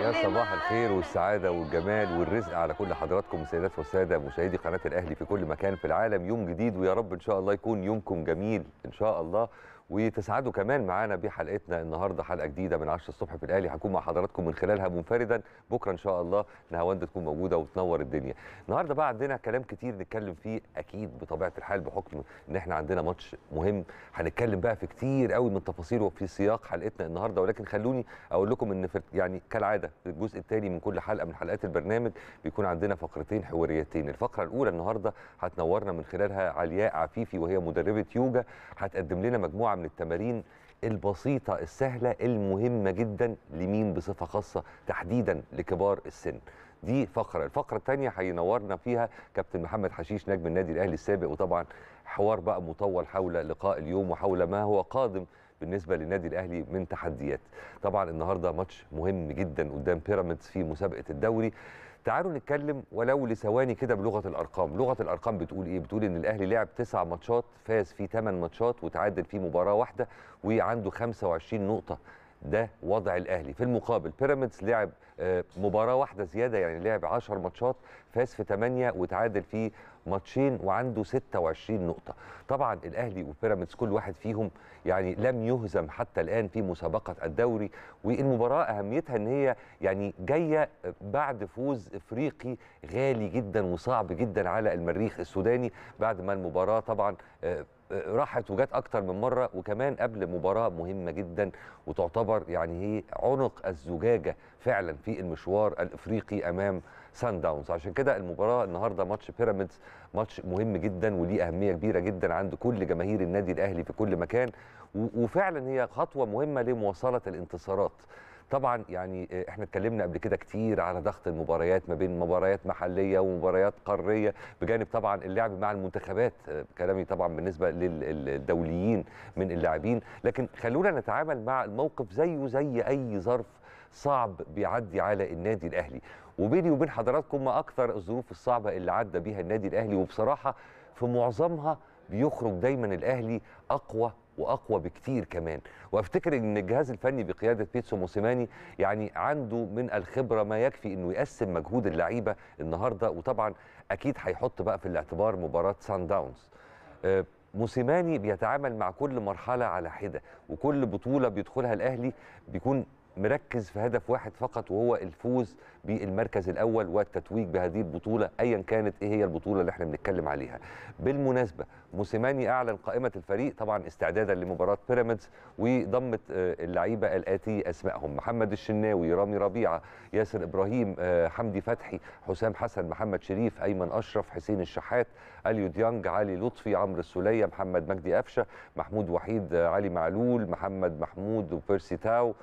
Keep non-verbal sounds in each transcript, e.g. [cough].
يا صباح الخير والسعادة والجمال والرزق على كل حضراتكم سيدات والسادة مشاهدي قناة الأهلي في كل مكان في العالم يوم جديد ويا رب إن شاء الله يكون يومكم جميل إن شاء الله وتسعدوا كمان معانا بحلقتنا النهارده حلقه جديده من 10 الصبح في الاهلي هكون مع حضراتكم من خلالها منفردا بكره ان شاء الله نهاوند تكون موجوده وتنور الدنيا النهارده بقى عندنا كلام كتير نتكلم فيه اكيد بطبيعه الحال بحكم ان احنا عندنا ماتش مهم هنتكلم بقى في كتير قوي من تفاصيله وفي سياق حلقتنا النهارده ولكن خلوني اقول لكم ان يعني كالعاده في الجزء الثاني من كل حلقه من حلقات البرنامج بيكون عندنا فقرتين حواريتين الفقره الاولى النهارده هتنورنا من خلالها علياء عفيفي وهي مدربه يوجا هتقدم لنا مجموعه من التمارين البسيطة السهلة المهمة جدا لمين بصفة خاصة تحديدا لكبار السن دي فقرة الفقرة الثانية هينورنا فيها كابتن محمد حشيش نجم النادي الأهلي السابق وطبعا حوار بقى مطول حول لقاء اليوم وحول ما هو قادم بالنسبه للنادي الاهلي من تحديات طبعا النهارده ماتش مهم جدا قدام بيراميدز في مسابقه الدوري تعالوا نتكلم ولو لثواني كده بلغه الارقام لغه الارقام بتقول ايه بتقول ان الاهلي لعب تسع ماتشات فاز في 8 ماتشات وتعادل في مباراه واحده وعنده 25 نقطه ده وضع الاهلي في المقابل بيراميدز لعب آه، مباراه واحده زياده يعني لعب 10 ماتشات فاز في 8 وتعادل في ماتشين وعنده 26 نقطه طبعا الاهلي وبيراميدز كل واحد فيهم يعني لم يهزم حتى الان في مسابقه الدوري والمباراه اهميتها ان هي يعني جايه بعد فوز افريقي غالي جدا وصعب جدا على المريخ السوداني بعد ما المباراه طبعا آه، آه، راحت وجات اكتر من مره وكمان قبل مباراه مهمه جدا وتعتبر يعني هي عنق الزجاجه فعلا في المشوار الافريقي امام سان داونز عشان كده المباراه النهارده ماتش بيراميدز ماتش مهم جدا وليه اهميه كبيره جدا عند كل جماهير النادي الاهلي في كل مكان وفعلا هي خطوه مهمه لمواصله الانتصارات طبعا يعني آه، احنا اتكلمنا قبل كده كتير على ضغط المباريات ما بين مباريات محليه ومباريات قاريه بجانب طبعا اللعب مع المنتخبات آه، كلامي طبعا بالنسبه للدوليين من اللاعبين لكن خلونا نتعامل مع الموقف زيه زي اي ظرف صعب بيعدي على النادي الاهلي وبيني وبين حضراتكم ما اكثر الظروف الصعبه اللي عدى بيها النادي الاهلي وبصراحه في معظمها بيخرج دايما الاهلي اقوى واقوى بكتير كمان وافتكر ان الجهاز الفني بقياده بيتسو موسيماني يعني عنده من الخبره ما يكفي انه يقسم مجهود اللعيبه النهارده وطبعا اكيد هيحط بقى في الاعتبار مباراه سان آه، داونز موسيماني بيتعامل مع كل مرحله على حده وكل بطوله بيدخلها الاهلي بيكون مركز في هدف واحد فقط وهو الفوز بالمركز الاول والتتويج بهذه البطوله ايا كانت ايه هي البطوله اللي احنا بنتكلم عليها بالمناسبه موسيماني اعلن قائمه الفريق طبعا استعدادا لمباراه بيراميدز وضمت آه، اللعيبه الاتي اسمائهم محمد الشناوي رامي ربيعه ياسر ابراهيم آه، حمدي فتحي حسام حسن محمد شريف ايمن اشرف حسين الشحات اليو ديانج علي لطفي عمرو السوليه محمد مجدي قفشه محمود وحيد آه، علي معلول محمد محمود وبيرسي تاو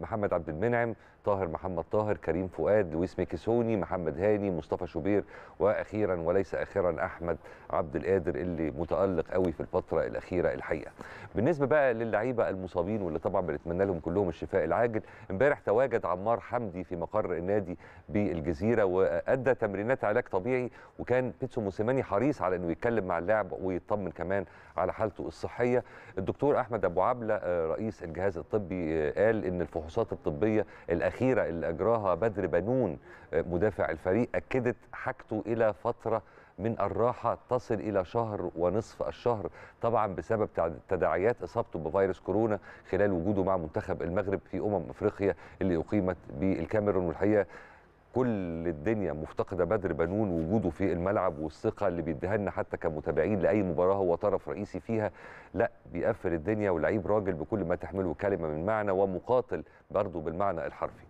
محمد عبد المنعم طاهر محمد طاهر كريم فؤاد لويس ميكيسوني محمد هاني مصطفى شوبير واخيرا وليس اخرا احمد عبد القادر اللي متالق قوي في الفتره الاخيره الحقيقه بالنسبه بقى للعيبه المصابين واللي طبعا بنتمنى لهم كلهم الشفاء العاجل امبارح تواجد عمار حمدي في مقر النادي بالجزيره وادى تمرينات علاج طبيعي وكان بيتسو موسيماني حريص على انه يتكلم مع اللاعب ويطمن كمان على حالته الصحيه الدكتور احمد ابو عبله آه، رئيس الجهاز الطبي آه، قال ان الفحوصات الطبيه الاخيره اللي اجراها بدر بنون آه، مدافع الفريق اكدت حاجته الى فتره من الراحه تصل الى شهر ونصف الشهر طبعا بسبب تداعيات اصابته بفيروس كورونا خلال وجوده مع منتخب المغرب في امم افريقيا اللي اقيمت بالكاميرون والحقيقه كل الدنيا مفتقده بدر بنون وجوده في الملعب والثقه اللي بيديها لنا حتى كمتابعين لاي مباراه هو طرف رئيسي فيها لا بيقفل الدنيا ولعيب راجل بكل ما تحمله كلمه من معنى ومقاتل برضه بالمعنى الحرفي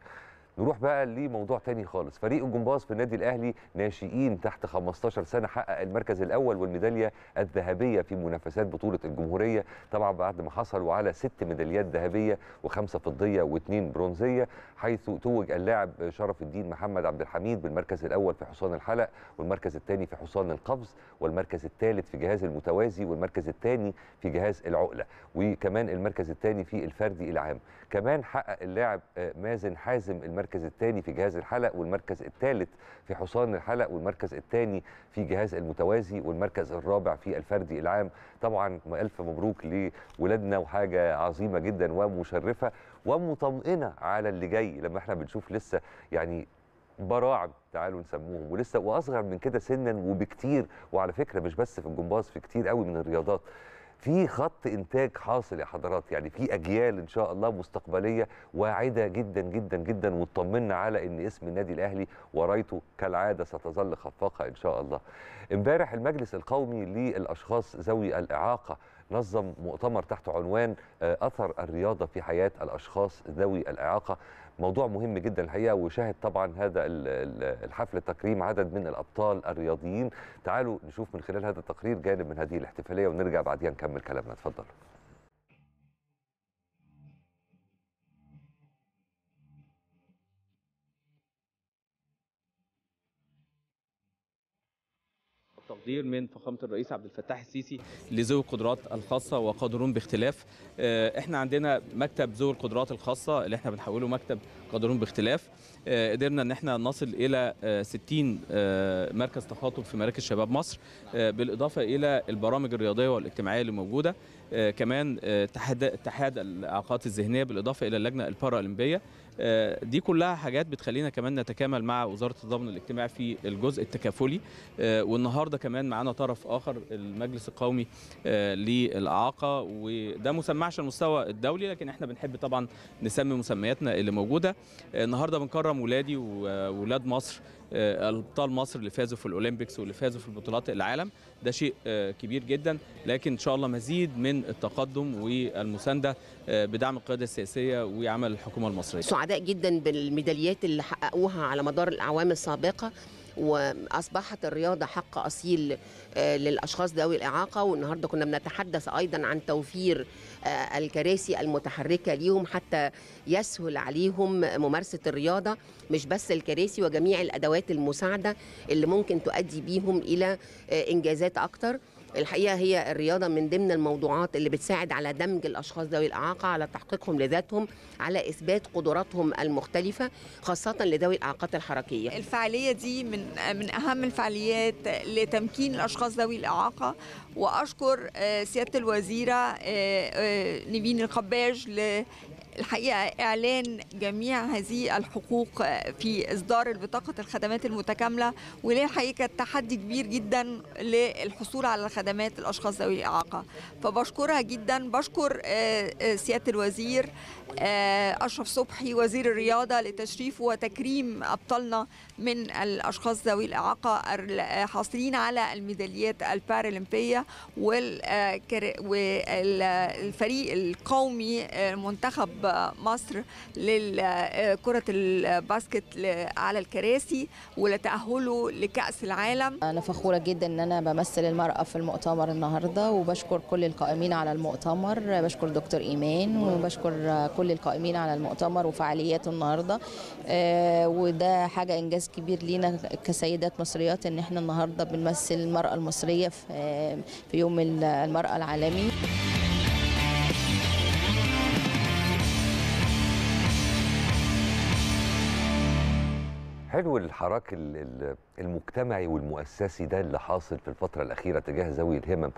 نروح بقى لموضوع تاني خالص فريق الجمباز في النادي الاهلي ناشئين تحت 15 سنه حقق المركز الاول والميداليه الذهبيه في منافسات بطوله الجمهوريه طبعا بعد ما حصلوا على ست ميداليات ذهبيه وخمسه فضيه واثنين برونزيه حيث توج اللاعب شرف الدين محمد عبد الحميد بالمركز الاول في حصان الحلق والمركز الثاني في حصان القفز والمركز الثالث في جهاز المتوازي والمركز الثاني في جهاز العقله وكمان المركز الثاني في الفردي العام كمان حقق اللاعب آه، مازن حازم المركز المركز الثاني في جهاز الحلق والمركز الثالث في حصان الحلق والمركز الثاني في جهاز المتوازي والمركز الرابع في الفردي العام طبعا ألف مبروك لولادنا وحاجة عظيمة جدا ومشرفة ومطمئنة على اللي جاي لما احنا بنشوف لسه يعني براعم تعالوا نسموهم ولسه واصغر من كده سنا وبكتير وعلى فكره مش بس في الجمباز في كتير قوي من الرياضات في خط انتاج حاصل يا حضرات يعني في اجيال ان شاء الله مستقبليه واعده جدا جدا جدا واطمنا على ان اسم النادي الاهلي ورايته كالعاده ستظل خفاقه ان شاء الله امبارح المجلس القومي للاشخاص ذوي الاعاقه نظم مؤتمر تحت عنوان آه، اثر الرياضه في حياه الاشخاص ذوي الاعاقه موضوع مهم جدا الحقيقه وشاهد طبعا هذا الحفل تكريم عدد من الابطال الرياضيين تعالوا نشوف من خلال هذا التقرير جانب من هذه الاحتفاليه ونرجع بعديها نكمل كلامنا اتفضلوا تقرير من فخامه الرئيس عبد الفتاح السيسي لذوي القدرات الخاصه وقادرون باختلاف آه، احنا عندنا مكتب ذوي القدرات الخاصه اللي احنا بنحوله مكتب قادرون باختلاف آه، قدرنا ان احنا نصل الى 60 آه، مركز تخاطب في مراكز شباب مصر بالاضافه الى البرامج الرياضيه والاجتماعيه اللي موجوده كمان اتحاد الاعاقات الذهنيه بالاضافه الى اللجنه البارالمبيه آه، دي كلها حاجات بتخلينا كمان نتكامل مع وزاره الضمان الاجتماعي في الجزء التكافلي آه، والنهارده كمان معانا طرف اخر المجلس القومي آه، للاعاقه وده مسمعش على المستوى الدولي لكن احنا بنحب طبعا نسمي مسمياتنا اللي موجوده النهارده بنكرم ولادي وولاد مصر ابطال آه، مصر اللي فازوا في الاولمبيكس واللي فازوا في البطولات العالم ده شيء آه، كبير جدا لكن ان شاء الله مزيد من التقدم والمسانده آه، بدعم القياده السياسيه وعمل الحكومه المصريه سعداء جدا بالميداليات اللي حققوها على مدار الاعوام السابقه واصبحت الرياضه حق اصيل آه، للاشخاص ذوي الاعاقه والنهارده كنا بنتحدث ايضا عن توفير آه، الكراسي المتحركه ليهم حتى يسهل عليهم ممارسه الرياضه مش بس الكراسي وجميع الادوات المساعده اللي ممكن تؤدي بيهم الى آه، انجازات اكتر الحقيقه هي الرياضه من ضمن الموضوعات اللي بتساعد على دمج الاشخاص ذوي الاعاقه على تحقيقهم لذاتهم على اثبات قدراتهم المختلفه خاصه لذوي الاعاقات الحركيه الفعاليه دي من من اهم الفعاليات لتمكين الاشخاص ذوي الاعاقه واشكر آه، سياده الوزيره آه، آه، نيفين القباج الحقيقة إعلان جميع هذه الحقوق في إصدار بطاقة الخدمات المتكاملة واللي الحقيقة كانت تحدي كبير جدا للحصول على الخدمات الأشخاص ذوي الإعاقة فبشكرها جدا بشكر سيادة الوزير أشرف صبحي وزير الرياضة لتشريفه وتكريم أبطالنا من الأشخاص ذوي الإعاقة الحاصلين على الميداليات البارالمبية والفريق القومي منتخب مصر لكرة الباسكت على الكراسي ولتأهله لكأس العالم أنا فخورة جدا أن أنا بمثل المرأة في المؤتمر النهاردة وبشكر كل القائمين على المؤتمر بشكر دكتور إيمان وبشكر كل القائمين على المؤتمر وفعالياته النهاردة آه، وده حاجة إنجاز إنجاز كبير لينا كسيدات مصريات إن إحنا النهاردة بنمثل المرأة المصرية في يوم المرأة العالمي حلو الحراك المجتمعي والمؤسسي ده اللي حاصل في الفترة الأخيرة تجاه ذوي الهمم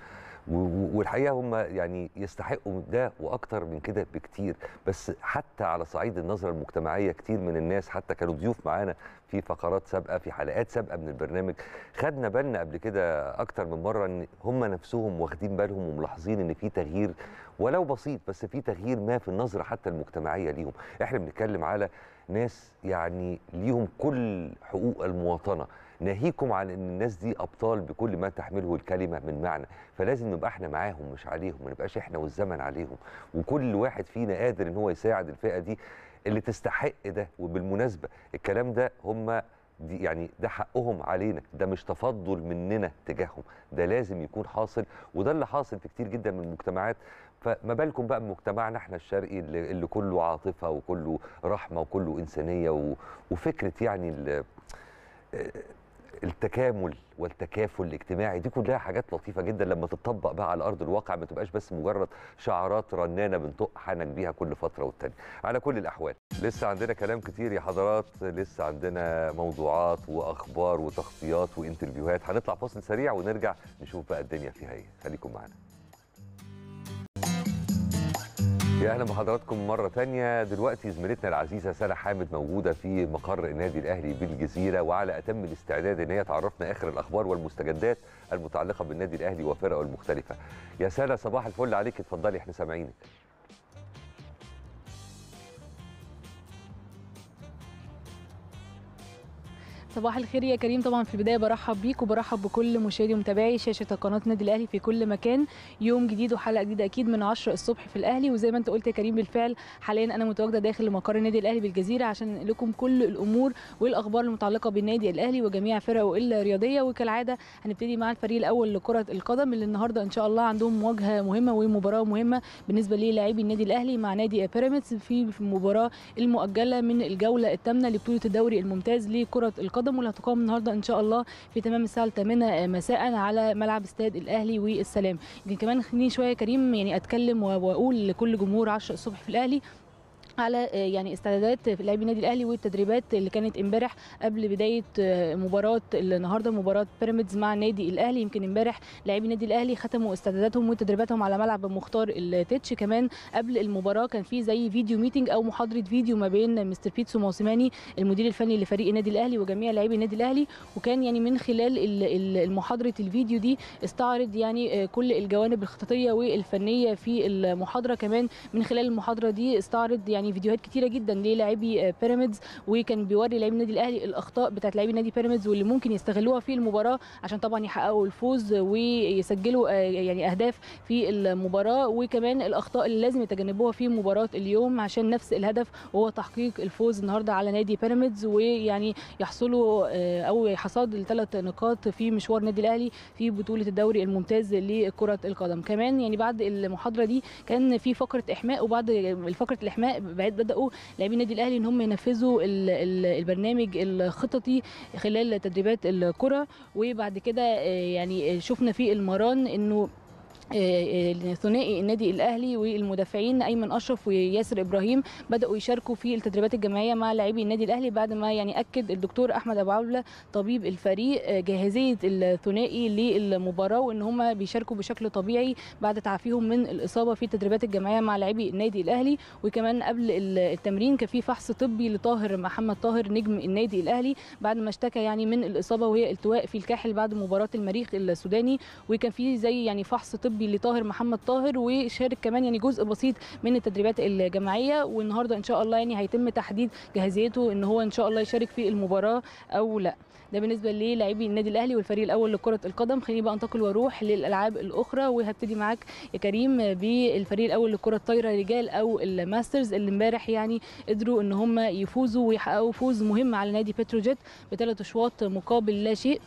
والحقيقه هم يعني يستحقوا ده واكتر من كده بكتير بس حتى على صعيد النظره المجتمعيه كتير من الناس حتى كانوا ضيوف معانا في فقرات سابقه في حلقات سابقه من البرنامج خدنا بالنا قبل كده اكتر من مره ان هم نفسهم واخدين بالهم وملاحظين ان في تغيير ولو بسيط بس في تغيير ما في النظره حتى المجتمعيه ليهم احنا بنتكلم على ناس يعني ليهم كل حقوق المواطنه ناهيكم عن ان الناس دي ابطال بكل ما تحمله الكلمه من معنى فلازم نبقى احنا معاهم مش عليهم ما نبقاش احنا والزمن عليهم وكل واحد فينا قادر ان هو يساعد الفئه دي اللي تستحق ده وبالمناسبه الكلام ده هم دي يعني ده حقهم علينا ده مش تفضل مننا تجاههم ده لازم يكون حاصل وده اللي حاصل في كتير جدا من المجتمعات فما بالكم بقى بمجتمعنا احنا الشرقي اللي, اللي كله عاطفه وكله رحمه وكله انسانيه وفكره يعني التكامل والتكافل الاجتماعي دي كلها حاجات لطيفه جدا لما تتطبق بقى على ارض الواقع ما تبقاش بس مجرد شعارات رنانه بنطق حنك بيها كل فتره والتانيه على كل الاحوال لسه عندنا كلام كتير يا حضرات لسه عندنا موضوعات واخبار وتغطيات وانترفيوهات هنطلع فاصل سريع ونرجع نشوف بقى الدنيا فيها ايه خليكم معانا يا اهلا بحضراتكم مره تانية دلوقتي زميلتنا العزيزه ساره حامد موجوده في مقر النادي الاهلي بالجزيره وعلى اتم الاستعداد ان هي تعرفنا اخر الاخبار والمستجدات المتعلقه بالنادي الاهلي وفرقه المختلفه يا ساره صباح الفل عليك اتفضلي احنا سامعينك صباح الخير يا كريم طبعا في البدايه برحب بيك وبرحب بكل مشاهدي ومتابعي شاشه قناه النادي الاهلي في كل مكان يوم جديد وحلقه جديده اكيد من 10 الصبح في الاهلي وزي ما انت قلت يا كريم بالفعل حاليا انا متواجده داخل مقر النادي الاهلي بالجزيره عشان لكم كل الامور والاخبار المتعلقه بالنادي الاهلي وجميع فرقه الرياضيه وكالعاده هنبتدي مع الفريق الاول لكره القدم اللي النهارده ان شاء الله عندهم مواجهه مهمه ومباراه مهمه بالنسبه للاعبي النادي الاهلي مع نادي بيراميدز في المباراه المؤجله من الجوله الثامنه لبطوله الدوري الممتاز لكره القدم القدم واللي هتقام النهارده ان شاء الله في تمام الساعه 8 آه، مساء على ملعب استاد الاهلي والسلام يمكن كمان خليني شويه كريم يعني اتكلم واقول لكل جمهور 10 الصبح في الاهلي على آه، يعني استعدادات لاعبي النادي الاهلي والتدريبات اللي كانت امبارح قبل بدايه آه، مباراه النهارده مباراه بيراميدز مع النادي الاهلي يمكن امبارح لاعبي النادي الاهلي ختموا استعداداتهم وتدريباتهم على ملعب مختار التتش كمان قبل المباراه كان في زي فيديو ميتنج او محاضره فيديو ما بين مستر بيتسو موسيماني المدير الفني لفريق النادي الاهلي وجميع لاعبي النادي الاهلي وكان يعني من خلال المحاضره الفيديو دي استعرض يعني آه، كل الجوانب الخططيه والفنيه في المحاضره كمان من خلال المحاضره دي استعرض يعني يعني فيديوهات كتيره جدا للاعبي آه، بيراميدز وكان بيوري لاعبي النادي الاهلي الاخطاء بتاعت لاعبي نادي بيراميدز واللي ممكن يستغلوها في المباراه عشان طبعا يحققوا الفوز ويسجلوا آه، يعني اهداف في المباراه وكمان الاخطاء اللي لازم يتجنبوها في مباراه اليوم عشان نفس الهدف هو تحقيق الفوز النهارده على نادي بيراميدز ويعني يحصلوا آه، او حصاد الثلاث نقاط في مشوار النادي الاهلي في بطوله الدوري الممتاز لكره القدم كمان يعني بعد المحاضره دي كان في فقره احماء وبعد فقره الاحماء الاربعات بداوا لاعبي النادي الاهلي ان هم ينفذوا البرنامج الخططي خلال تدريبات الكره وبعد كده آه، يعني شفنا في المران انه آه، آه، ثنائي النادي الاهلي والمدافعين ايمن اشرف وياسر ابراهيم بداوا يشاركوا في التدريبات الجماعيه مع لاعبي النادي الاهلي بعد ما يعني اكد الدكتور احمد ابو عوله طبيب الفريق آه، جاهزيه الثنائي للمباراه وان هم بيشاركوا بشكل طبيعي بعد تعافيهم من الاصابه في التدريبات الجماعيه مع لاعبي النادي الاهلي وكمان قبل التمرين كان في فحص طبي لطاهر محمد طاهر نجم النادي الاهلي بعد ما اشتكى يعني من الاصابه وهي التواء في الكاحل بعد مباراه المريخ السوداني وكان في زي يعني فحص طبي الاوروبي لطاهر محمد طاهر وشارك كمان يعني جزء بسيط من التدريبات الجماعيه والنهارده ان شاء الله يعني هيتم تحديد جاهزيته ان هو ان شاء الله يشارك في المباراه او لا ده بالنسبه للاعبي النادي الاهلي والفريق الاول لكره القدم خليني بقى انتقل واروح للالعاب الاخرى وهبتدي معاك يا كريم بالفريق الاول لكره الطايره رجال او الماسترز اللي امبارح يعني قدروا ان هم يفوزوا ويحققوا فوز مهم على نادي بتروجيت بثلاث اشواط مقابل لا شيء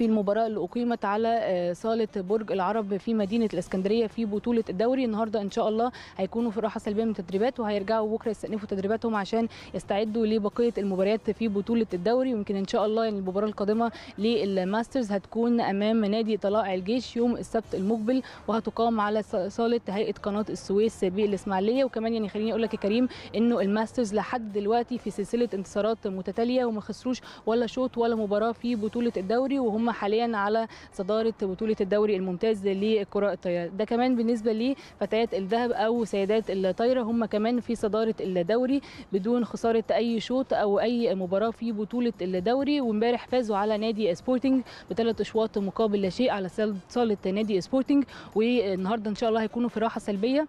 في المباراه اللي اقيمت على آه، صاله برج العرب في مدينه الاسكندريه في بطوله الدوري النهارده ان شاء الله هيكونوا في راحه سلبيه من التدريبات وهيرجعوا بكره يستأنفوا تدريباتهم عشان يستعدوا لبقيه المباريات في بطوله الدوري ويمكن ان شاء الله يعني المباراه القادمه للماسترز هتكون امام نادي طلائع الجيش يوم السبت المقبل وهتقام على صاله هيئه قناه السويس بالاسماعيليه وكمان يعني خليني اقول لك يا كريم انه الماسترز لحد دلوقتي في سلسله انتصارات متتاليه وما خسروش ولا شوط ولا مباراه في بطوله الدوري وهم حاليا على صداره بطوله الدوري الممتاز للكره الطايره ده كمان بالنسبه لفتيات الذهب او سيدات الطايره هم كمان في صداره الدوري بدون خساره اي شوط او اي مباراه في بطوله الدوري وامبارح فازوا على نادي سبورتنج بثلاث اشواط مقابل لا شيء على صاله نادي سبورتنج والنهارده ان شاء الله هيكونوا في راحه سلبيه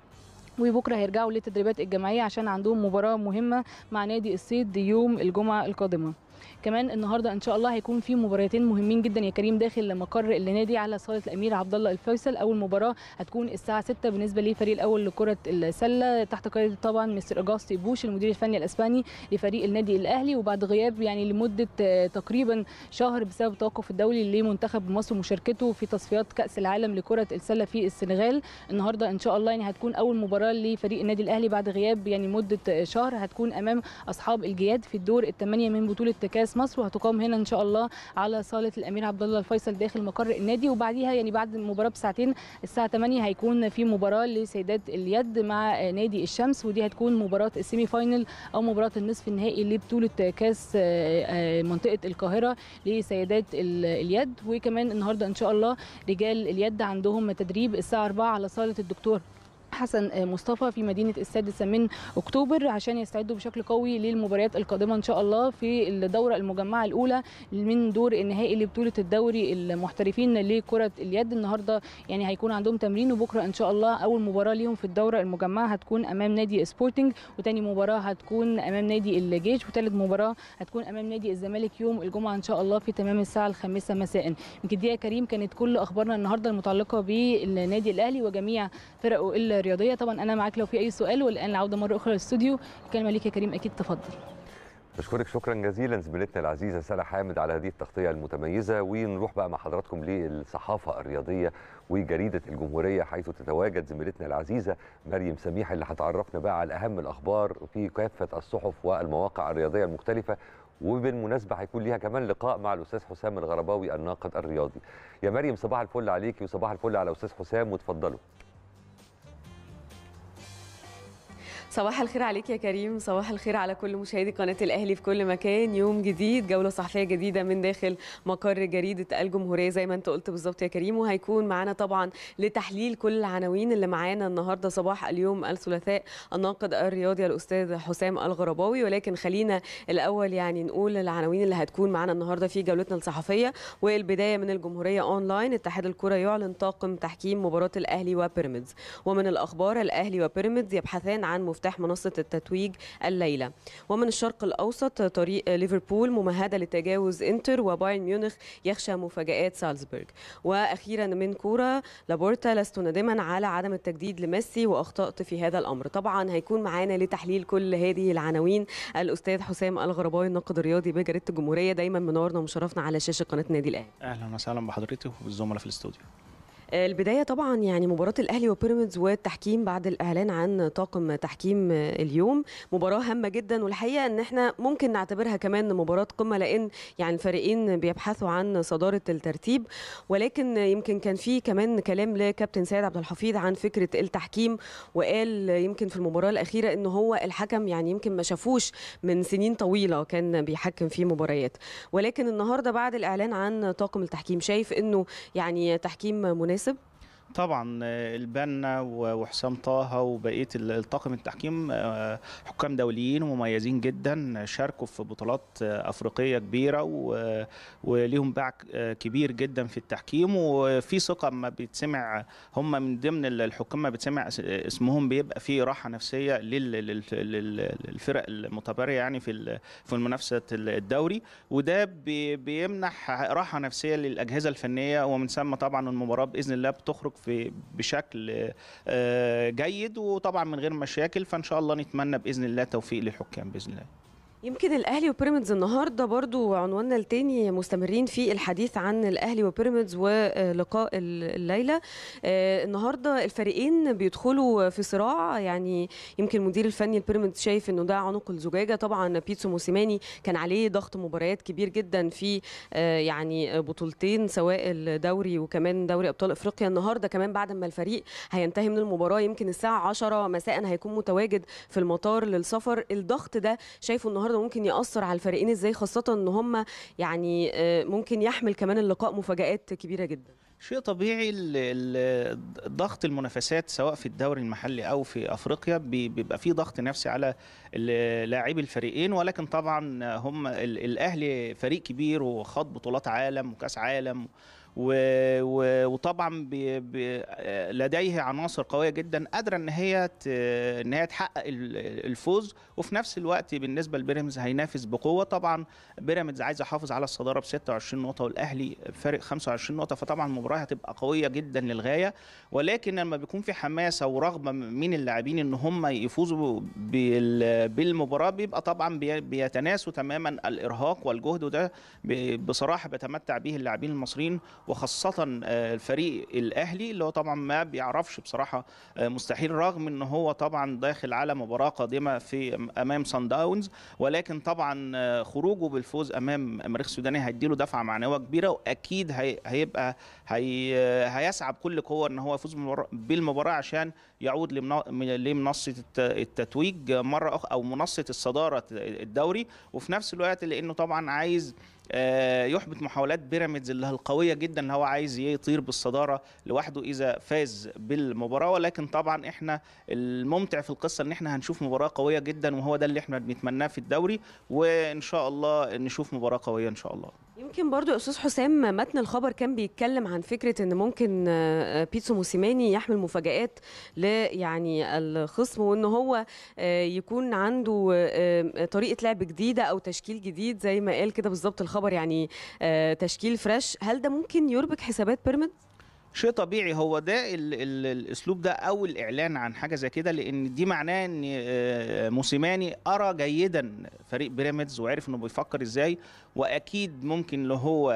وبكره هيرجعوا للتدريبات الجماعيه عشان عندهم مباراه مهمه مع نادي الصيد يوم الجمعه القادمه كمان النهارده ان شاء الله هيكون في مباراتين مهمين جدا يا كريم داخل مقر النادي على صاله الامير عبد الله الفيصل اول مباراه هتكون الساعه 6 بالنسبه للفريق الاول لكره السله تحت قياده طبعا مستر اجاستي بوش المدير الفني الاسباني لفريق النادي الاهلي وبعد غياب يعني لمده آه، تقريبا شهر بسبب التوقف الدولي لمنتخب مصر ومشاركته في تصفيات كاس العالم لكره السله في السنغال النهارده ان شاء الله يعني هتكون اول مباراه لفريق النادي الاهلي بعد غياب يعني مده آه، شهر هتكون امام اصحاب الجياد في الدور الثمانيه من بطوله لكاس مصر وهتقام هنا ان شاء الله على صاله الامير عبد الله الفيصل داخل مقر النادي وبعديها يعني بعد المباراه بساعتين الساعه 8 هيكون في مباراه لسيدات اليد مع نادي الشمس ودي هتكون مباراه السيمي فاينل او مباراه النصف النهائي لبطوله كاس آه، آه، منطقه القاهره لسيدات اليد وكمان النهارده ان شاء الله رجال اليد عندهم تدريب الساعه 4 على صاله الدكتور حسن مصطفى في مدينه السادسه من اكتوبر عشان يستعدوا بشكل قوي للمباريات القادمه ان شاء الله في الدوره المجمعه الاولى من دور النهائي لبطوله الدوري المحترفين لكره اليد النهارده يعني هيكون عندهم تمرين وبكره ان شاء الله اول مباراه ليهم في الدوره المجمعه هتكون امام نادي سبورتنج وتاني مباراه هتكون امام نادي الجيش وتالت مباراه هتكون امام نادي الزمالك يوم الجمعه ان شاء الله في تمام الساعه الخامسه مساء يمكن دي يا كريم كانت كل اخبارنا النهارده المتعلقه بالنادي الاهلي وجميع فرقه الرياضيه طبعا انا معاك لو في اي سؤال والان العوده مره اخرى للاستوديو الكلمه ليك يا كريم اكيد تفضل بشكرك شكرا جزيلا زميلتنا العزيزه ساره حامد على هذه التغطيه المتميزه ونروح بقى مع حضراتكم للصحافه الرياضيه وجريده الجمهوريه حيث تتواجد زميلتنا العزيزه مريم سميح اللي هتعرفنا بقى على اهم الاخبار في كافه الصحف والمواقع الرياضيه المختلفه وبالمناسبه هيكون ليها كمان لقاء مع الاستاذ حسام الغرباوي الناقد الرياضي. يا مريم صباح الفل عليكي وصباح الفل على استاذ حسام وتفضلوا. صباح الخير عليك يا كريم صباح الخير على كل مشاهدي قناة الأهلي في كل مكان يوم جديد جولة صحفية جديدة من داخل مقر جريدة الجمهورية زي ما انت قلت بالظبط يا كريم وهيكون معانا طبعا لتحليل كل العناوين اللي معانا النهاردة صباح اليوم الثلاثاء الناقد الرياضي الأستاذ حسام الغرباوي ولكن خلينا الأول يعني نقول العناوين اللي هتكون معانا النهاردة في جولتنا الصحفية والبداية من الجمهورية أونلاين اتحاد الكرة يعلن طاقم تحكيم مباراة الأهلي وبيراميدز ومن الأخبار الأهلي وبيراميدز يبحثان عن مفتوح افتتاح منصة التتويج الليلة ومن الشرق الأوسط طريق ليفربول ممهدة لتجاوز إنتر وبايرن ميونخ يخشى مفاجآت سالزبورغ وأخيرا من كورة لابورتا لست نادما على عدم التجديد لميسي وأخطأت في هذا الأمر طبعا هيكون معانا لتحليل كل هذه العناوين الأستاذ حسام الغرباوي الناقد الرياضي بجريدة الجمهورية دايما منورنا ومشرفنا على شاشة قناة نادي الأهلي أهلا وسهلا بحضرتك والزملاء في الاستوديو البدايه طبعا يعني مباراه الاهلي وبيراميدز والتحكيم بعد الاعلان عن طاقم تحكيم اليوم مباراه هامه جدا والحقيقه ان احنا ممكن نعتبرها كمان مباراه قمه لان يعني الفريقين بيبحثوا عن صداره الترتيب ولكن يمكن كان في كمان كلام لكابتن سيد عبد الحفيظ عن فكره التحكيم وقال يمكن في المباراه الاخيره ان هو الحكم يعني يمكن ما شافوش من سنين طويله كان بيحكم في مباريات ولكن النهارده بعد الاعلان عن طاقم التحكيم شايف انه يعني تحكيم مناسب tanesi طبعا آه، البنا وحسام طه وبقيه الطاقم التحكيم آه، حكام دوليين ومميزين جدا شاركوا في بطولات آه، افريقيه كبيره وليهم باع كبير جدا في التحكيم وفي ثقه ما بيتسمع هم من ضمن الحكام ما بيتسمع اسمهم بيبقى في راحه نفسيه للفرق المتباريه يعني في في منافسه الدوري وده بيمنح راحه نفسيه للاجهزه الفنيه ومن ثم طبعا المباراه باذن الله بتخرج في بشكل آه، جيد وطبعا من غير مشاكل فان شاء الله نتمنى باذن الله توفيق للحكام باذن الله يمكن الاهلي وبيراميدز النهارده برضو عنواننا التاني مستمرين في الحديث عن الاهلي وبيراميدز ولقاء الليله آه، النهارده الفريقين بيدخلوا في صراع يعني يمكن المدير الفني لبيراميدز شايف انه ده عنق الزجاجه طبعا بيتسو موسيماني كان عليه ضغط مباريات كبير جدا في آه، يعني بطولتين سواء الدوري وكمان دوري ابطال افريقيا النهارده كمان بعد ما الفريق هينتهي من المباراه يمكن الساعه 10 مساء هيكون متواجد في المطار للسفر الضغط ده شايفه النهارده النهارده ممكن ياثر على الفريقين ازاي خاصه ان هم يعني آه، ممكن يحمل كمان اللقاء مفاجات كبيره جدا شيء طبيعي ضغط المنافسات سواء في الدوري المحلي او في افريقيا بيبقى في ضغط نفسي على لاعبي الفريقين ولكن طبعا هم الاهلي فريق كبير وخاض بطولات عالم وكاس عالم وطبعا بي بي آه، لديه عناصر قويه جدا قادره ان هي ان هي تحقق الفوز وفي نفس الوقت بالنسبه لبيراميدز هينافس بقوه طبعا بيراميدز عايز يحافظ على الصداره ب 26 نقطه والاهلي فارق 25 نقطه فطبعا المباراه هتبقى قويه جدا للغايه ولكن لما بيكون في حماسه ورغبه من اللاعبين ان هم يفوزوا بالمباراه بيبقى طبعا بيتناسوا تماما الارهاق والجهد وده بصراحه بيتمتع به اللاعبين المصريين وخاصه آه، الفريق الاهلي اللي هو طبعا ما بيعرفش بصراحه آه، مستحيل رغم ان هو طبعا داخل على مباراه قادمه في امام سان داونز ولكن طبعا آه، خروجه بالفوز امام مريخ السوداني هيديله دفعه معنويه كبيره واكيد هيبقى هي هيسعى بكل قوه ان هو يفوز بالمباراه عشان يعود لمنصه التتويج مره اخرى او منصه الصداره الدوري وفي نفس الوقت لانه طبعا عايز آه، يحبط محاولات بيراميدز اللي القويه جدا اللي هو عايز يطير بالصداره لوحده اذا فاز بالمباراه ولكن طبعا احنا الممتع في القصه ان احنا هنشوف مباراه قويه جدا وهو ده اللي احنا بنتمناه في الدوري وان شاء الله نشوف مباراه قويه ان شاء الله يمكن برضو استاذ حسام متن الخبر كان بيتكلم عن فكره ان ممكن آه، آه، بيتسو موسيماني يحمل مفاجات ل يعني الخصم وان هو آه، يكون عنده طريقه لعب جديده او تشكيل جديد زي ما قال كده بالظبط الخبر يعني تشكيل فريش هل ده ممكن يربك حسابات بيراميدز شيء طبيعي هو ده الاسلوب ده او الاعلان عن حاجه زي كده لان دي معناه ان آه، موسيماني ارى جيدا فريق بيراميدز وعرف انه بيفكر ازاي واكيد ممكن لو هو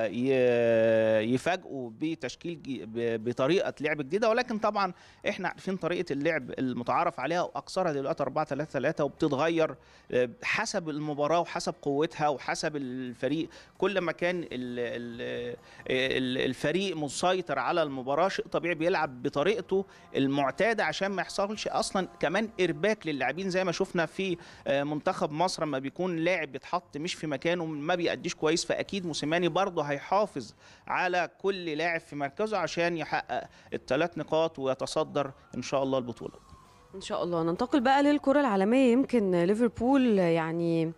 يفاجئه بتشكيل بطريقه لعب جديده ولكن طبعا احنا عارفين طريقه اللعب المتعارف عليها واكثرها دلوقتي 4 3 3 وبتتغير آه، حسب المباراه وحسب قوتها وحسب الفريق كل ما كان آه، الفريق مسيطر على المباراه المباراه شيء طبيعي بيلعب بطريقته المعتاده عشان ما يحصلش اصلا كمان ارباك للاعبين زي ما شفنا في آه، منتخب مصر لما بيكون لاعب بيتحط مش في مكانه ما بيأديش كويس فاكيد موسيماني برضه هيحافظ على كل لاعب في مركزه عشان يحقق الثلاث نقاط ويتصدر ان شاء الله البطوله ان شاء الله ننتقل بقى للكره العالميه يمكن ليفربول يعني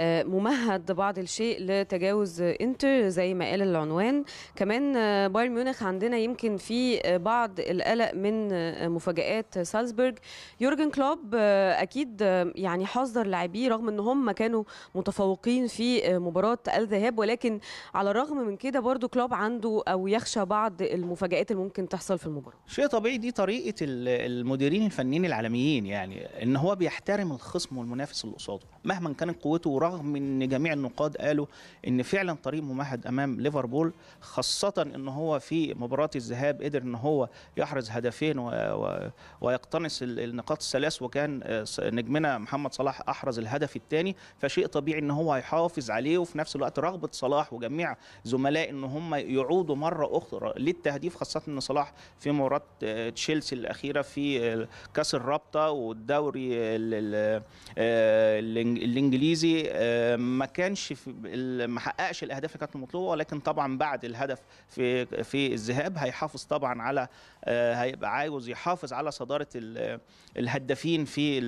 آه، ممهد بعض الشيء لتجاوز انتر زي ما قال العنوان كمان آه، بايرن ميونخ عندنا يمكن في آه، بعض القلق من مفاجآت سالزبورج يورجن كلوب اكيد يعني حذر لاعبيه رغم ان هم كانوا متفوقين في مباراه الذهاب ولكن على الرغم من كده برضو كلوب عنده او يخشى بعض المفاجآت اللي ممكن تحصل في المباراه شيء طبيعي دي طريقه المديرين الفنيين العالميين يعني ان هو بيحترم الخصم والمنافس اللي قصاده مهما كانت قوته رغم ان جميع النقاد قالوا ان فعلا طريق ممهد امام ليفربول خاصه ان هو في مباراه الذهاب قدر ان هو يحرز هدفين ويقتنص النقاط الثلاث وكان آه، نجمنا محمد صلاح احرز الهدف الثاني فشيء طبيعي ان هو هيحافظ عليه وفي نفس الوقت رغبه صلاح وجميع زملاء ان هم يعودوا مره اخرى للتهديف خاصه ان صلاح في مباراه آه، تشيلسي الاخيره في آه، كاس الرابطه والدوري الانجليزي آه، ما كانش ما حققش الاهداف اللي كانت المطلوبه ولكن طبعا بعد الهدف في في الذهاب هيحافظ طبعا على آه، هيبقى عاوز يحافظ على صداره الهدافين في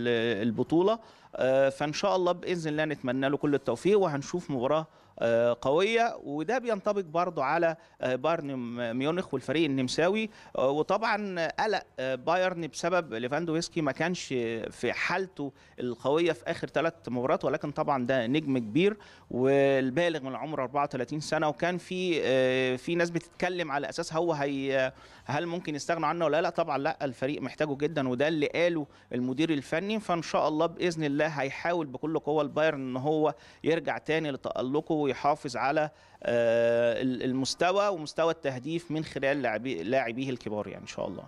البطوله آه، فان شاء الله باذن الله نتمنى له كل التوفيق وهنشوف مباراه آه، قويه وده بينطبق برضه على آه، بايرن ميونخ والفريق النمساوي آه، وطبعا قلق بايرن بسبب ليفاندوفسكي ما كانش في حالته القويه في اخر ثلاث مباريات ولكن طبعا ده نجم كبير والبالغ من العمر 34 سنه وكان في في ناس بتتكلم على اساس هو هي هل ممكن يستغنوا عنه ولا لا طبعا لا الفريق محتاجه جدا وده اللي قاله المدير الفني فان شاء الله باذن الله هيحاول بكل قوه البايرن ان هو يرجع تاني لتالقه يحافظ على آه، المستوى ومستوى التهديف من خلال لاعبيه الكبار يعني ان شاء الله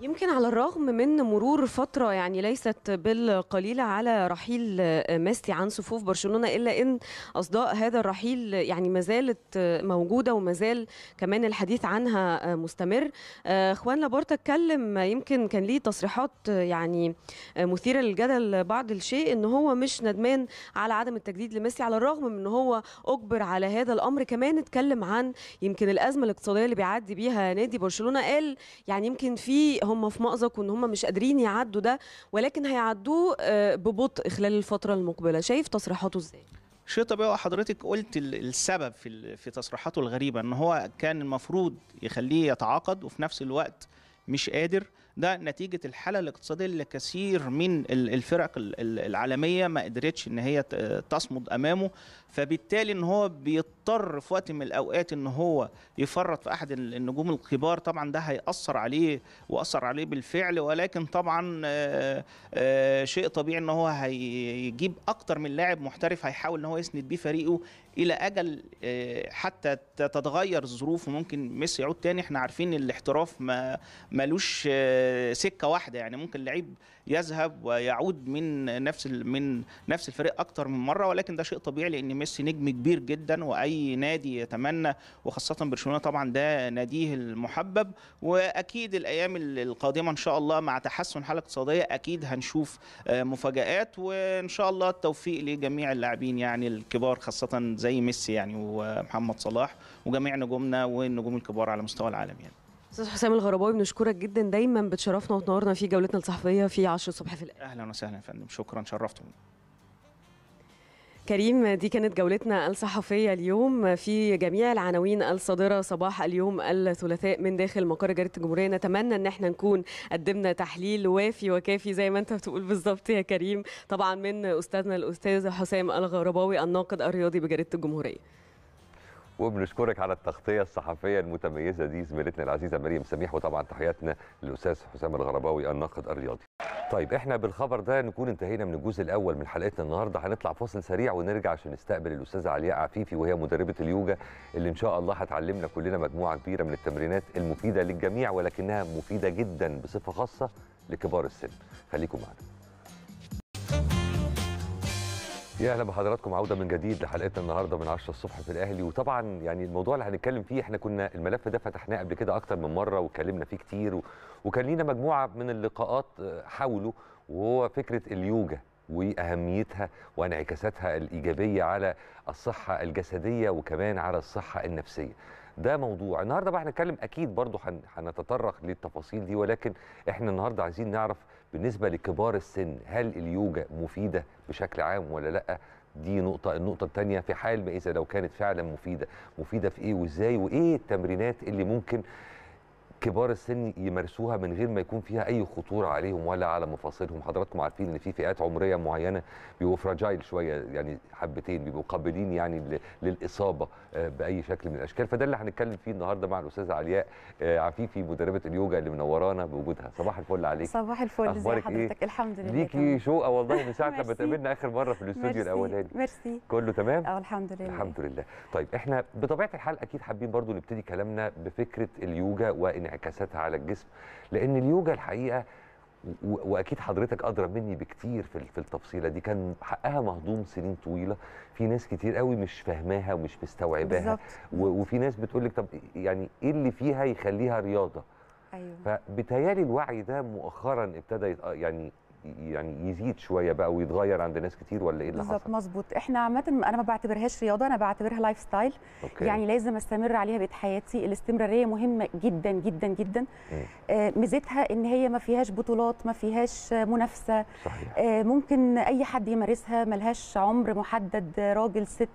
يمكن على الرغم من مرور فترة يعني ليست بالقليلة على رحيل ميسي عن صفوف برشلونة إلا إن أصداء هذا الرحيل يعني ما زالت موجودة وما زال كمان الحديث عنها مستمر أخوان لابورتا اتكلم يمكن كان ليه تصريحات يعني مثيرة للجدل بعض الشيء إن هو مش ندمان على عدم التجديد لميسي على الرغم من إن هو أجبر على هذا الأمر كمان اتكلم عن يمكن الأزمة الاقتصادية اللي بيعدي بيها نادي برشلونة قال يعني يمكن في هم في مأزق وان هم مش قادرين يعدوا ده ولكن هيعدوه آه، ببطء خلال الفتره المقبله شايف تصريحاته ازاي شيء طبيعي وحضرتك قلت السبب في في تصريحاته الغريبه ان هو كان المفروض يخليه يتعاقد وفي نفس الوقت مش قادر ده نتيجه الحاله الاقتصاديه اللي كثير من الفرق العالميه ما قدرتش ان هي تصمد امامه فبالتالي ان هو بيضطر في وقت من الاوقات ان هو يفرط في احد النجوم الكبار طبعا ده هياثر عليه واثر عليه بالفعل ولكن طبعا آه، آه، شيء طبيعي ان هو هيجيب اكتر من لاعب محترف هيحاول ان هو يسند بيه فريقه الى اجل آه، حتى تتغير الظروف وممكن ميسي يعود تاني احنا عارفين الاحتراف ما ملوش سكه واحده يعني ممكن لعيب يذهب ويعود من نفس من نفس الفريق اكتر من مره ولكن ده شيء طبيعي لان ميسي نجم كبير جدا واي نادي يتمنى وخاصه برشلونه طبعا ده ناديه المحبب واكيد الايام القادمه ان شاء الله مع تحسن الحاله الاقتصاديه اكيد هنشوف آه، مفاجات وان شاء الله التوفيق لجميع اللاعبين يعني الكبار خاصه زي ميسي يعني ومحمد صلاح وجميع نجومنا والنجوم الكبار على مستوى العالم يعني استاذ حسام الغرباوي بنشكرك جدا دايما بتشرفنا وتنورنا في جولتنا الصحفيه في 10 الصبح في الاهلي اهلا وسهلا يا فندم شكرا شرفتوني كريم دي كانت جولتنا الصحفية اليوم في جميع العناوين الصادرة صباح اليوم الثلاثاء من داخل مقر جريدة الجمهورية نتمنى ان احنا نكون قدمنا تحليل وافي وكافي زي ما انت بتقول بالظبط يا كريم طبعا من استاذنا الاستاذ حسام الغرباوي الناقد الرياضي بجريدة الجمهورية وبنشكرك على التغطيه الصحفيه المتميزه دي زميلتنا العزيزه مريم سميح وطبعا تحياتنا للاستاذ حسام الغرباوي الناقد الرياضي. طيب احنا بالخبر ده نكون انتهينا من الجزء الاول من حلقتنا النهارده هنطلع فاصل سريع ونرجع عشان نستقبل الاستاذه علياء عفيفي وهي مدربه اليوجا اللي ان شاء الله هتعلمنا كلنا مجموعه كبيره من التمرينات المفيده للجميع ولكنها مفيده جدا بصفه خاصه لكبار السن. خليكم معنا. يا اهلا بحضراتكم عوده من جديد لحلقتنا النهارده من 10 الصبح في الاهلي وطبعا يعني الموضوع اللي هنتكلم فيه احنا كنا الملف ده فتحناه قبل كده اكتر من مره واتكلمنا فيه كتير و... وكان لينا مجموعه من اللقاءات آه، حوله وهو فكره اليوجا واهميتها وانعكاساتها الايجابيه على الصحه الجسديه وكمان على الصحه النفسيه ده موضوع النهارده بقى هنتكلم اكيد برضو هنتطرق للتفاصيل دي ولكن احنا النهارده عايزين نعرف بالنسبه لكبار السن هل اليوجا مفيده بشكل عام ولا لا دي نقطة النقطة الثانية في حال ما إذا لو كانت فعلا مفيدة مفيدة في إيه وإزاي وإيه التمرينات اللي ممكن كبار السن يمارسوها من غير ما يكون فيها اي خطوره عليهم ولا على مفاصلهم حضراتكم عارفين ان في فئات عمريه معينه بيبقوا فراجايل شويه يعني حبتين بيبقوا قابلين يعني للاصابه آه، باي شكل من الاشكال فده اللي هنتكلم فيه النهارده مع الاستاذه علياء آه، عفيفي مدربه اليوجا اللي منورانا بوجودها صباح الفل عليك صباح الفل ازي إيه؟ حضرتك إيه؟ الحمد لله ليكي شوقه والله من ساعه [laughs] لما تقابلنا اخر مره في الاستوديو الاولاني ميرسي كله تمام اه الحمد لله الحمد لله طيب احنا بطبيعه الحال اكيد حابين برضو نبتدي كلامنا بفكره اليوجا وان انعكاساتها على الجسم لان اليوجا الحقيقه واكيد حضرتك ادرى مني بكتير في التفصيله دي كان حقها مهضوم سنين طويله في ناس كتير قوي مش فاهماها ومش مستوعباها وفي ناس بتقول لك طب يعني ايه اللي فيها يخليها رياضه ايوه فبتهيالي الوعي ده مؤخرا ابتدى يعني يعني يزيد شويه بقى ويتغير عند ناس كتير ولا ايه اللي حصل؟ بالظبط مظبوط احنا عامه انا ما بعتبرهاش رياضه انا بعتبرها لايف ستايل أوكي. يعني لازم استمر عليها بقيه حياتي الاستمراريه مهمه جدا جدا جدا آه ميزتها ان هي ما فيهاش بطولات ما فيهاش منافسه صحيح. آه ممكن اي حد يمارسها ملهاش عمر محدد راجل ست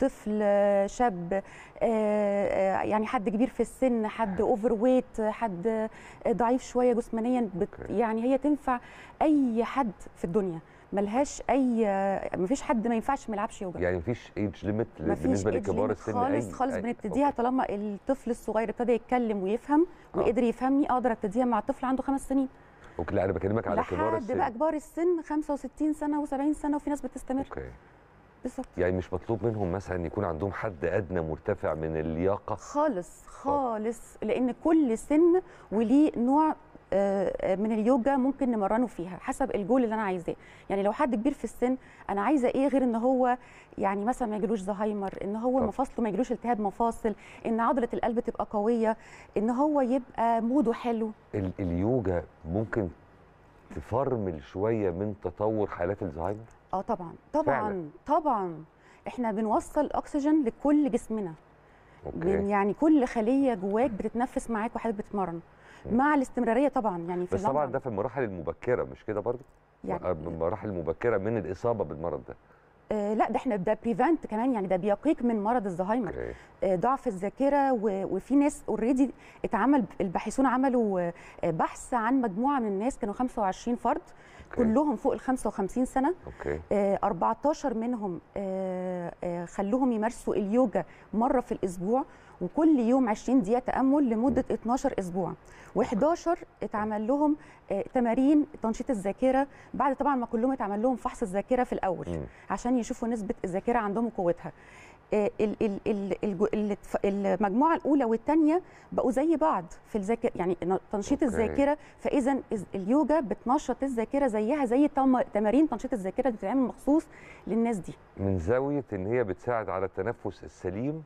طفل شاب آه، آه، يعني حد كبير في السن حد اوفر ويت حد ضعيف شويه جسمانيا يعني هي تنفع اي اي حد في الدنيا ملهاش اي مفيش حد ما ينفعش ما يلعبش يوجا يعني مفيش ايج ليميت بالنسبه لكبار السن خالص أي خالص بنبتديها طالما الطفل الصغير ابتدى يتكلم ويفهم آه. وقدر يفهمني اقدر ابتديها مع الطفل عنده خمس سنين اوكي لا انا بكلمك على كبار السن لحد بقى كبار السن 65 سنه و70 سنه وفي ناس بتستمر اوكي بالظبط يعني مش مطلوب منهم مثلا يكون عندهم حد ادنى مرتفع من اللياقه خالص آه. خالص لان كل سن وليه نوع آه، آه، من اليوجا ممكن نمرنه فيها حسب الجول اللي انا عايزاه يعني لو حد كبير في السن انا عايزه ايه غير ان هو يعني مثلا ما يجيلوش زهايمر ان هو مفاصله ما يجيلوش التهاب مفاصل ان عضله القلب تبقى قويه ان هو يبقى موده حلو اليوجا ممكن تفرمل شويه من تطور حالات الزهايمر اه طبعا طبعا فعلا. طبعا احنا بنوصل اكسجين لكل جسمنا أوكي. يعني كل خليه جواك بتتنفس معاك وحضرتك بتتمرن مع الاستمراريه طبعا يعني في بس طبعا ده في المراحل المبكره مش كده برضه يعني المراحل المبكره من الاصابه بالمرض ده آه لا ده احنا ده بريفنت كمان يعني ده بيقيك من مرض الزهايمر آه ضعف الذاكره وفي ناس اوريدي اتعمل الباحثون عملوا آه بحث عن مجموعه من الناس كانوا 25 فرد أوكي. كلهم فوق ال 55 سنه أوكي. آه 14 منهم آه آه خلوهم يمارسوا اليوجا مره في الاسبوع وكل يوم 20 دقيقه تامل لمده 12 اسبوع و11 اتعمل لهم آه، تمارين تنشيط الذاكره بعد طبعا ما كلهم اتعمل لهم فحص الذاكره في الاول عشان يشوفوا نسبه الذاكره عندهم وقوتها آه، المجموعه الاولى والثانيه بقوا زي بعض في الذاكره يعني تنشيط الذاكره فاذا اليوجا بتنشط الذاكره زيها زي تمارين تنشيط الذاكره اللي بتتعمل مخصوص للناس دي من زاويه ان هي بتساعد على التنفس السليم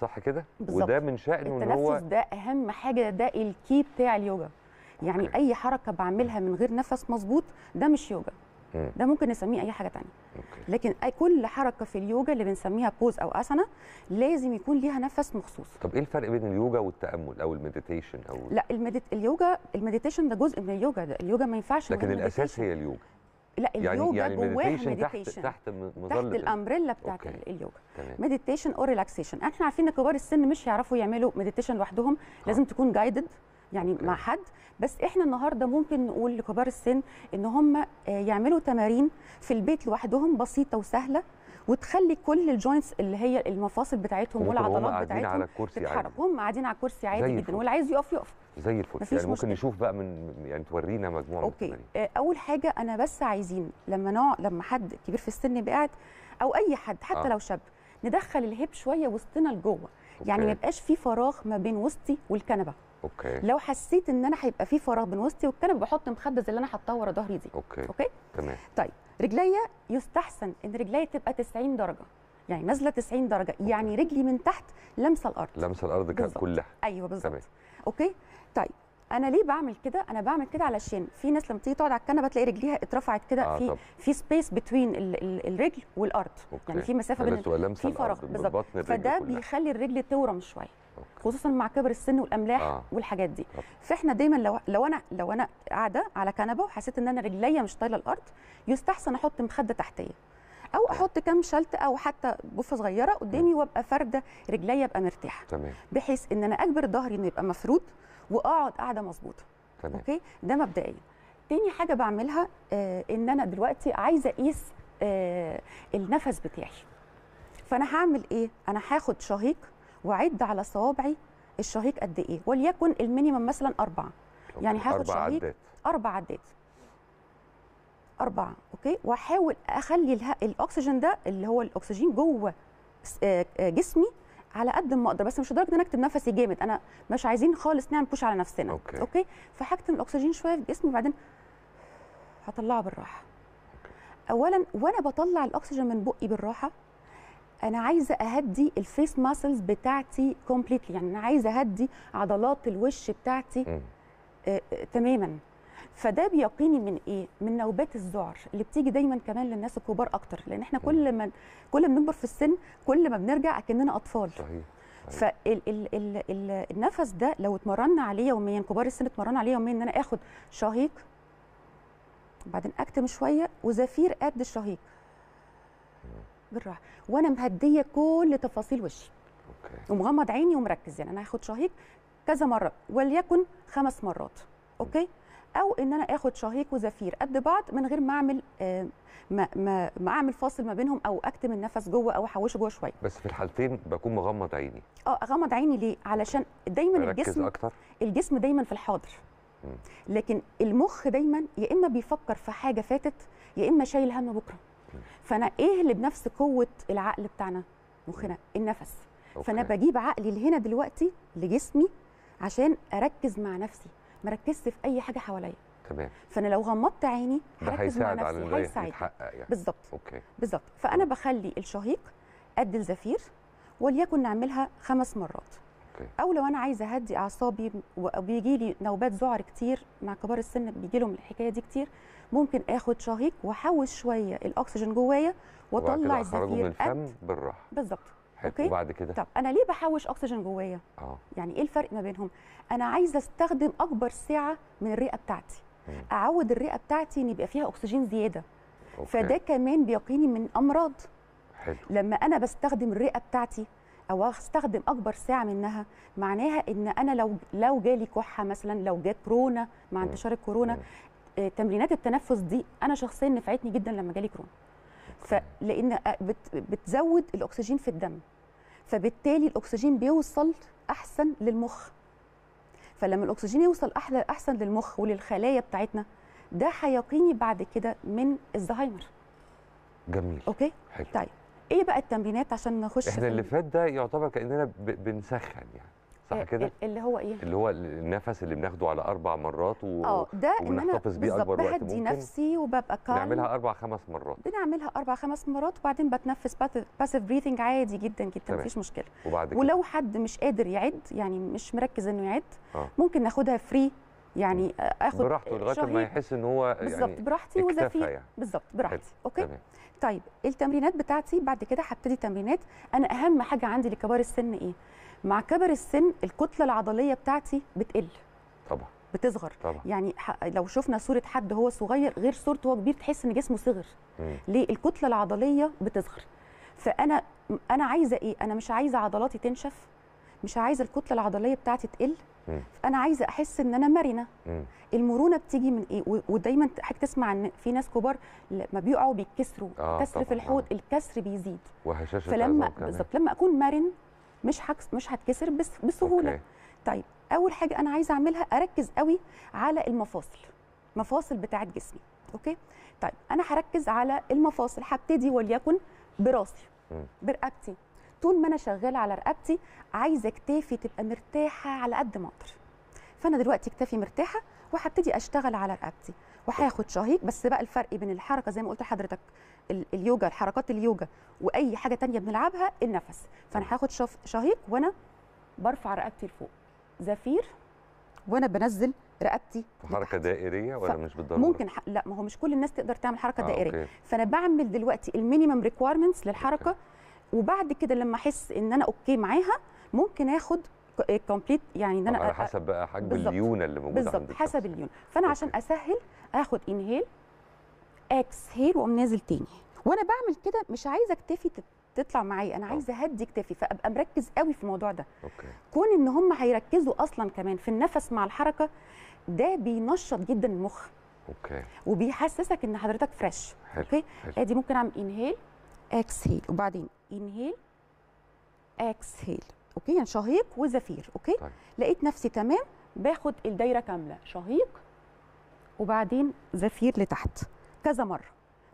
صح كده وده من شأنه ان هو التنفس ده اهم حاجه ده الكي بتاع اليوجا يعني أوكي. اي حركه بعملها من غير نفس مظبوط ده مش يوجا ده ممكن نسميه اي حاجه ثانيه لكن أي كل حركه في اليوجا اللي بنسميها بوز او اسنا لازم يكون ليها نفس مخصوص طب ايه الفرق بين اليوجا والتامل او المديتيشن او لا المديت اليوجا المديتيشن ده جزء من اليوجا ده اليوجا ما ينفعش لكن الاساس هي اليوجا لا يعني اليوجا يعني جواه مديتيشن تحت تحت مظله تحت الامبريلا بتاعت أوكي. اليوجا مديتيشن او ريلاكسيشن احنا عارفين ان كبار السن مش هيعرفوا يعملوا مديتيشن لوحدهم آه. لازم تكون جايدد يعني أوكي. مع حد بس احنا النهارده ممكن نقول لكبار السن ان هم آه، يعملوا تمارين في البيت لوحدهم بسيطه وسهله وتخلي كل الجوينتس اللي هي المفاصل بتاعتهم والعضلات بتاعتهم تتحرك هم قاعدين على كرسي عادي جدا واللي عايز يقف يقف زي الفل يعني ممكن مشكلة. نشوف بقى من يعني تورينا مجموعه اوكي من آه، اول حاجه انا بس عايزين لما نوع لما حد كبير في السن بقعد او اي حد حتى آه. لو شاب ندخل الهيب شويه وسطنا لجوه يعني ما يبقاش في فراغ ما بين وسطي والكنبه اوكي لو حسيت ان انا هيبقى في فراغ بين وسطي والكنبه بحط مخده زي اللي انا حاطاه ورا ظهري دي اوكي اوكي تمام طيب رجليا يستحسن ان رجليا تبقى 90 درجه يعني نازله 90 درجه أوكي. يعني رجلي من تحت لمسه الارض لمسه الارض كلها ايوه بالظبط اوكي طيب انا ليه بعمل كده انا بعمل كده علشان في ناس لما تيجي تقعد على الكنبه تلاقي رجليها اترفعت كده آه في طب. في سبيس بتوين ال ال الرجل والارض أوكي. يعني في مسافه يعني بين في فراغ بالظبط فده كلها. بيخلي الرجل تورم شويه خصوصا مع كبر السن والاملاح آه. والحاجات دي أوكي. فاحنا دايما لو لو انا لو انا قاعده على كنبه وحسيت ان انا رجليا مش طايله الارض يستحسن احط مخده تحتيه او احط كام شلت او حتى بوفه صغيره قدامي وابقى فارده رجليا ابقى مرتاحه تمام بحيث ان انا اجبر ظهري انه يبقى مفرود واقعد قاعده مظبوطه تمام اوكي ده مبدئيا تاني حاجه بعملها آه ان انا دلوقتي عايزه اقيس آه النفس بتاعي فانا هعمل ايه انا هاخد شهيق واعد على صوابعي الشهيق قد ايه وليكن المينيمم مثلا اربعه يعني هاخد أربع شهيق عدات. اربع عدات اربعه اوكي واحاول اخلي الاكسجين ده اللي هو الاكسجين جوه آه، آه، جسمي على قد ما اقدر بس مش لدرجه ان انا اكتب نفسي جامد انا مش عايزين خالص نعمل بوش على نفسنا اوكي, أوكي؟ فهكتم الاكسجين شويه في جسمي وبعدين هطلعه بالراحه أوكي. اولا وانا بطلع الاكسجين من بقي بالراحه انا عايزه اهدي الفيس ماسلز بتاعتي كومبليتلي يعني انا عايزه اهدي عضلات الوش بتاعتي آه،, آه تماما فده بيقيني من ايه من نوبات الذعر اللي بتيجي دايما كمان للناس الكبار اكتر لان احنا كل ما كل ما بنكبر في السن كل ما بنرجع اكننا اطفال صحيح فالنفس ده لو اتمرنا عليه يوميا كبار السن اتمرنا عليه يوميا ان انا اخد شهيق بعدين اكتم شويه وزفير قد الشهيق بالراحه وانا مهديه كل تفاصيل وشي اوكي ومغمض عيني ومركز يعني انا هاخد شهيق كذا مره وليكن خمس مرات اوكي او ان انا اخد شهيق وزفير قد بعض من غير ما اعمل آه، ما, ما, ما اعمل فاصل ما بينهم او اكتم النفس جوه او احوشه جوه شويه بس في الحالتين بكون مغمض عيني اه اغمض عيني ليه علشان دايما الجسم أكتر. الجسم دايما في الحاضر لكن المخ دايما يا اما بيفكر في حاجه فاتت يا اما شايل هم بكره فانا ايه اللي بنفس قوه العقل بتاعنا مخنا النفس أوكي. فانا بجيب عقلي لهنا دلوقتي لجسمي عشان اركز مع نفسي ما ركزت في اي حاجه حواليا تمام فانا لو غمضت عيني هركز مع نفسي هيساعد يعني. بالظبط اوكي بالظبط فانا بخلي الشهيق قد الزفير وليكن نعملها خمس مرات أوكي. او لو انا عايزه اهدي اعصابي وبيجي لي نوبات ذعر كتير مع كبار السن بيجي لهم الحكايه دي كتير ممكن اخد شهيق واحوش شويه الاكسجين جوايا واطلع الزفير من الفم بالراحه بالظبط حلو اوكي وبعد كده طب انا ليه بحوش اكسجين جوايا اه يعني ايه الفرق ما بينهم انا عايزه استخدم اكبر سعه من الرئه بتاعتي مم. اعود الرئه بتاعتي ان يبقى فيها اكسجين زياده أوكي. فده كمان بيقيني من امراض حلو لما انا بستخدم الرئه بتاعتي او استخدم اكبر ساعه منها معناها ان انا لو لو جالي كحه مثلا لو جت كورونا مع انتشار الكورونا مم. آه، تمرينات التنفس دي انا شخصيا نفعتني جدا لما جالي كورونا فلان بتزود الاكسجين في الدم فبالتالي الاكسجين بيوصل احسن للمخ فلما الاكسجين يوصل احلى احسن للمخ وللخلايا بتاعتنا ده هيقيني بعد كده من الزهايمر جميل اوكي حلو. طيب ايه بقى التمرينات عشان نخش احنا اللي فات ده يعتبر كاننا بنسخن يعني صح آه، كده اللي هو ايه اللي هو النفس اللي بناخده على اربع مرات و... اه ده وبنحتفظ بيه اكبر وقت ممكن نفسي وببقى كام بنعملها اربع خمس مرات بنعملها اربع خمس مرات وبعدين بتنفس باسيف بريثنج عادي جدا جدا مفيش مشكله وبعد كده. ولو حد مش قادر يعد يعني مش مركز انه يعد آه. ممكن ناخدها فري يعني آه، اخد براحته لغايه ما يحس ان هو يعني بالظبط براحتي واذا في يعني. بالظبط براحتي اوكي تمام. طيب التمرينات بتاعتي بعد كده هبتدي تمرينات انا اهم حاجه عندي لكبار السن ايه مع كبر السن الكتله العضليه بتاعتي بتقل طبعا بتصغر طبعا. يعني لو شفنا صوره حد هو صغير غير صورته هو كبير تحس ان جسمه صغر مم. ليه الكتله العضليه بتصغر فانا انا عايزه ايه انا مش عايزه عضلاتي تنشف مش عايزه الكتله العضليه بتاعتي تقل انا عايزه احس ان انا مرنه المرونه بتيجي من ايه ودايما حضرتك تسمع ان في ناس كبار لما بيقعوا بيتكسروا آه كسر في الحوض آه. الكسر بيزيد وهشاشه فلما بالظبط لما اكون مرن مش حكس مش هتكسر بس بسهوله أوكي. طيب اول حاجه انا عايزه اعملها اركز قوي على المفاصل مفاصل بتاعه جسمي اوكي طيب انا هركز على المفاصل هبتدي وليكن براسي برقبتي طول ما انا شغاله على رقبتي عايزه كتافي تبقى مرتاحه على قد ما اقدر فانا دلوقتي كتافي مرتاحه وهبتدي اشتغل على رقبتي وهاخد شهيق بس بقى الفرق بين الحركه زي ما قلت لحضرتك اليوجا الحركات اليوجا واي حاجه تانية بنلعبها النفس فانا هاخد شهيق وانا برفع رقبتي لفوق زفير وانا بنزل رقبتي حركه دائريه ولا مش بالضروره ممكن ح... لا ما هو مش كل الناس تقدر تعمل حركه آه دائريه أوكي. فانا بعمل دلوقتي المينيمم ريكويرمنتس للحركه أوكي. وبعد كده لما احس ان انا اوكي معاها ممكن اخد كومبليت يعني ان انا على حسب بقى حجم الليونه اللي موجوده بالظبط حسب الليونه فانا أوكي. عشان اسهل اخد انهيل اكسهيل واقوم نازل تاني وانا بعمل كده مش عايزه اكتفي تطلع معايا انا عايزه آه. اهدي اكتفي فابقى مركز قوي في الموضوع ده أوكي. كون ان هم هيركزوا اصلا كمان في النفس مع الحركه ده بينشط جدا المخ اوكي وبيحسسك ان حضرتك فريش حلو. اوكي ادي ممكن اعمل انهيل اكسهيل وبعدين انهيل اكسهيل اوكي يعني شهيق وزفير اوكي طيب. لقيت نفسي تمام باخد الدايره كامله شهيق وبعدين زفير لتحت كذا مره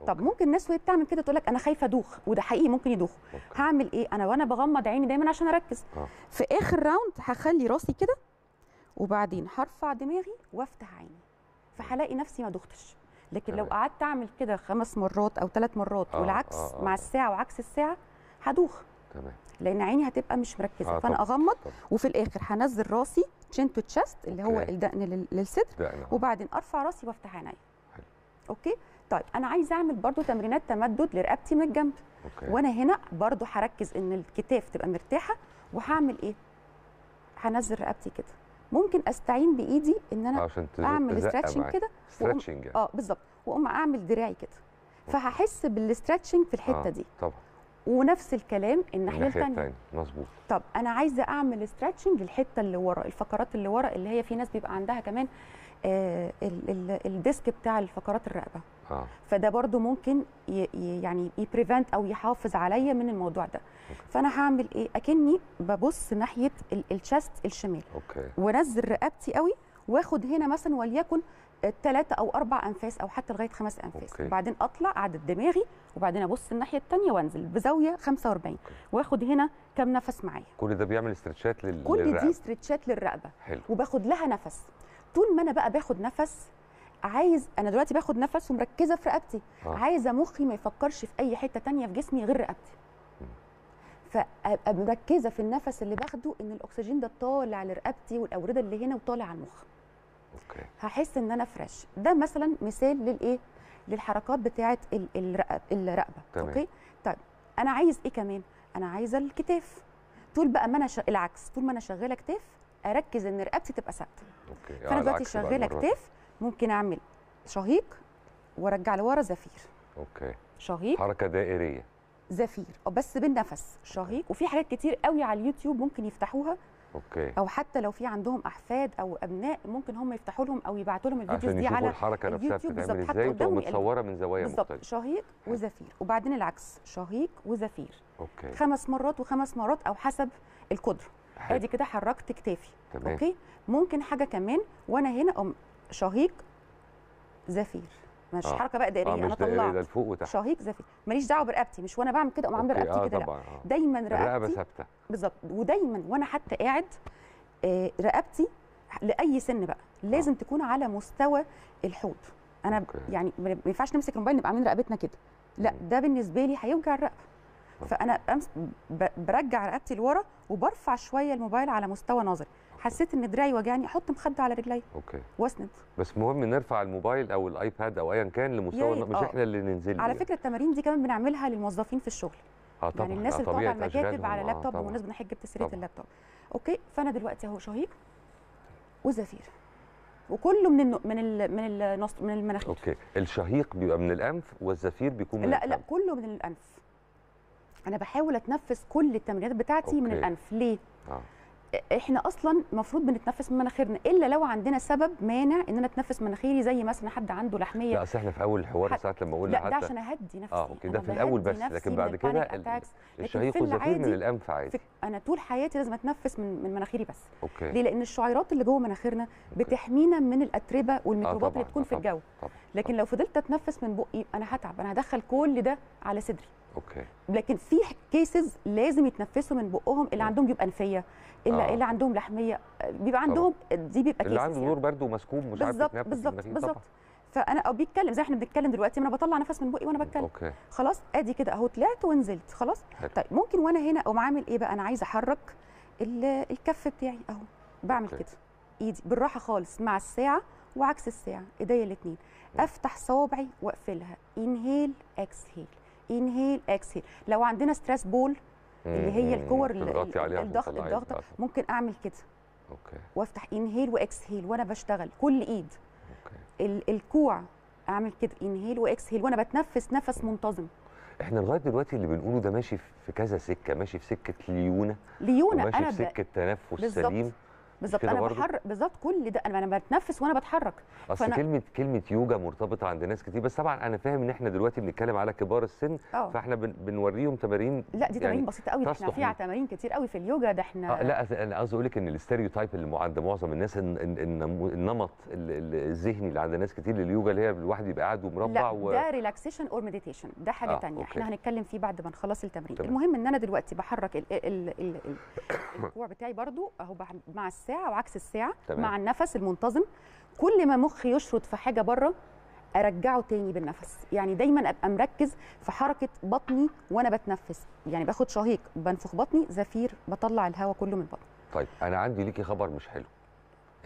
طب ممكن ناس وهي بتعمل كده تقول لك انا خايفه ادوخ وده حقيقي ممكن يدوخ أوكي. هعمل ايه انا وانا بغمض عيني دايما عشان اركز أوه. في اخر راوند هخلي راسي كده وبعدين هرفع دماغي وافتح عيني فهلاقي نفسي ما دوختش لكن لو قعدت اعمل كده خمس مرات او ثلاث مرات أوه. والعكس أوه. آه، مع آه. الساعه وعكس الساعه هدوخ تمام لان عيني هتبقى مش مركزه أوه. فانا اغمض طب. وفي الاخر هنزل راسي تشين تو تشست اللي هو الدقن للصدر آه. وبعدين ارفع راسي وافتح عيني اوكي طيب انا عايز اعمل برضو تمرينات تمدد لرقبتي من الجنب أوكي. وانا هنا برضو هركز ان الكتاف تبقى مرتاحه وهعمل ايه هنزل رقبتي كده ممكن استعين بايدي ان انا عشان اعمل ستريتشنج كده ستريتشنج يعني. اه بالظبط واقوم اعمل دراعي كده فهحس بالستريتشنج في الحته آه. دي طبعا ونفس الكلام الناحيه الثانيه مظبوط طب انا عايزه اعمل ستريتشنج للحته اللي ورا الفقرات اللي ورا اللي هي في ناس بيبقى عندها كمان آه الديسك بتاع الفقرات الرقبه آه. فده برضو ممكن يعني يبريفنت او يحافظ عليا من الموضوع ده أوكي. فانا هعمل ايه اكني ببص ناحيه الشست الشمال أوكي. وانزل رقبتي قوي واخد هنا مثلا وليكن ثلاثة أو أربع أنفاس أو حتى لغاية خمس أنفاس أوكي. وبعدين أطلع عدد دماغي وبعدين أبص الناحية الثانية وأنزل بزاوية 45 أوكي. وآخد هنا كام نفس معايا كل ده بيعمل استرتشات لل... كل للرقبة كل دي استرتشات للرقبة حلو. وباخد لها نفس طول ما أنا بقى باخد نفس عايز انا دلوقتي باخد نفس ومركزه في رقبتي آه. عايزه مخي ما يفكرش في اي حته تانية في جسمي غير رقبتي فابقى مركزه في النفس اللي باخده ان الاكسجين ده طالع لرقبتي والاورده اللي هنا وطالع على المخ اوكي هحس ان انا فريش ده مثلا مثال للايه للحركات بتاعه الرقبه تمام. اوكي طيب انا عايز ايه كمان انا عايزه الكتاف طول بقى ما انا ش... العكس طول ما انا شغاله كتاف اركز ان رقبتي تبقى ثابته اوكي فانا آه، دلوقتي شغاله كتاف ممكن اعمل شهيق وارجع لورا زفير اوكي شهيق حركه دائريه زفير بس بالنفس شهيق وفي حاجات كتير قوي على اليوتيوب ممكن يفتحوها اوكي او حتى لو في عندهم احفاد او ابناء ممكن هم يفتحوا لهم او يبعتوا لهم الفيديوز دي على الحركه نفسها بتتعمل ازاي وتبقى متصوره من زوايا مختلفه بالظبط شهيق وزفير وبعدين العكس شهيق وزفير اوكي خمس مرات وخمس مرات او حسب القدره ادي كده حركت كتافي تمام. اوكي ممكن حاجه كمان وانا هنا اقوم شهيق زفير مش آه. حركه بقى دائريه آه انا إيه طلعت وتحت شهيق زفير ماليش دعوه برقبتي مش وانا بعمل كده اقوم عامله رقبتي آه كده آه. دايما رقبتي الرقبه ثابته بالظبط ودايما وانا حتى قاعد آه رقبتي لاي سن بقى لازم آه. تكون على مستوى الحوض انا أوكي. يعني ما ينفعش نمسك الموبايل نبقى عاملين رقبتنا كده لا ده بالنسبه لي هيوجع الرقبه آه. فانا برجع رقبتي لورا وبرفع شويه الموبايل على مستوى نظري حسيت ان دراعي وجعني احط مخده على رجلي اوكي واسند بس مهم نرفع الموبايل او الايباد او ايا كان لمستوى مش آه. احنا اللي ننزل على فكره التمارين دي كمان بنعملها للموظفين في الشغل اه يعني طبعا يعني الناس اللي آه، بتقعد مكاتب على آه، لابتوب بمناسبه انا جبت سيره اللابتوب اوكي فانا دلوقتي اهو شهيق وزفير وكله من من ال... من ال... من المناخير اوكي الشهيق بيبقى من الانف والزفير بيكون من لا الأنف. لا كله من الانف انا بحاول اتنفس كل التمرينات بتاعتي أوكي. من الانف ليه آه. احنا اصلا المفروض بنتنفس من مناخيرنا الا لو عندنا سبب مانع ان انا اتنفس مناخيري زي مثلا حد عنده لحميه لا اصل احنا في اول الحوار ساعه لما قلنا لا ده عشان اهدي نفسي اه اوكي ده في الاول بس لكن بعد كده الشهيق والزفير من الانف عادي انا طول حياتي لازم اتنفس من, من مناخيري بس أوكي. ليه لان الشعيرات اللي جوه مناخيرنا بتحمينا من الاتربه والميكروبات آه اللي بتكون في الجو طبعًا. لكن لو فضلت اتنفس من بقي انا هتعب انا هدخل كل ده على صدري اوكي لكن في كيسز لازم يتنفسوا من بقهم اللي عندهم بيبقى انفيه اللي, آه. اللي عندهم لحميه بيبقى عندهم دي بيبقى كيسز اللي عنده دور يعني. برده ومسكوب مش عارف يتنفس بالظبط بالظبط فانا او آه، بيتكلم زي احنا بنتكلم دلوقتي انا بطلع نفس من بقي وانا بتكلم أوكي. خلاص ادي كده اهو طلعت ونزلت خلاص حلو. طيب ممكن وانا هنا اقوم عامل ايه بقى انا عايزه احرك الكف بتاعي اهو بعمل أوكي. كده ايدي بالراحه خالص مع الساعه وعكس الساعه ايديا الاثنين افتح صوابعي واقفلها انهيل اكسهيل انهيل اكسهيل لو عندنا ستريس بول اللي هي الكور الضغط الضغط ممكن اعمل كده اوكي وافتح انهيل واكسهيل وانا بشتغل كل ايد اوكي الكوع اعمل كده انهيل واكسهيل وانا بتنفس نفس منتظم احنا لغايه دلوقتي اللي بنقوله ده ماشي في كذا سكه ماشي في سكه ليونه ليونه انا في سكه تنفس سليم بالظبط انا بحرك بالظبط كل ده انا بتنفس وانا بتحرك اصل فأنا... كلمه كلمه يوجا مرتبطه عند ناس كتير بس طبعا انا فاهم ان احنا دلوقتي بنتكلم على كبار السن أوه. فاحنا بن... بنوريهم تمارين لا دي تمارين يعني بسيطه قوي احنا فيها تمارين كتير قوي في اليوجا ده احنا آه لا انا قصدي اقول لك ان الاستريوتايب اللي عند معظم الناس إن... إن... إن... النمط الذهني اللي عند ناس كتير لليوجا اللي هي الواحد يبقى قاعد ومربع لا و... ده ريلاكسيشن اور مديتيشن ده حاجه آه. ثانيه احنا هنتكلم فيه بعد ما نخلص التمرين المهم ان انا دلوقتي بحرك الكوع بتاعي برده اهو مع الساعه وعكس الساعه تمام. مع النفس المنتظم كل ما مخي يشرط في حاجه بره ارجعه تاني بالنفس يعني دايما ابقى مركز في حركه بطني وانا بتنفس يعني باخد شهيق بنفخ بطني زفير بطلع الهواء كله من بطني طيب انا عندي ليكي خبر مش حلو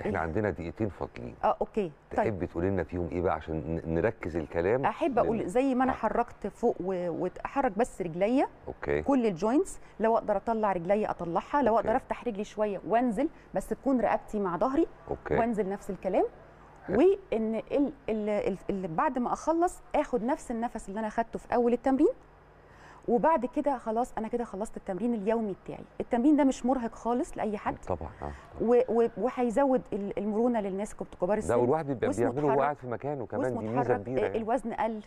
احنا إيه؟ عندنا دقيقتين فاضلين اه اوكي طيب تحبي تقولي لنا فيهم ايه بقى عشان نركز الكلام احب اقول زي ما انا آه. حركت فوق واتحرك بس رجليا اوكي كل الجوينتس لو اقدر اطلع رجليا اطلعها لو أوكي. اقدر افتح رجلي شويه وانزل بس تكون رقبتي مع ظهري اوكي وانزل نفس الكلام وان ال ال ال ال بعد ما اخلص اخد نفس النفس اللي انا اخدته في اول التمرين وبعد كده خلاص انا كده خلصت التمرين اليومي بتاعي التمرين ده مش مرهق خالص لاي حد طبعا اه وهيزود المرونه للناس كبار السن ده والواحد بيعمله وهو قاعد في مكانه كمان دي ميزه كبيره يعني. الوزن قل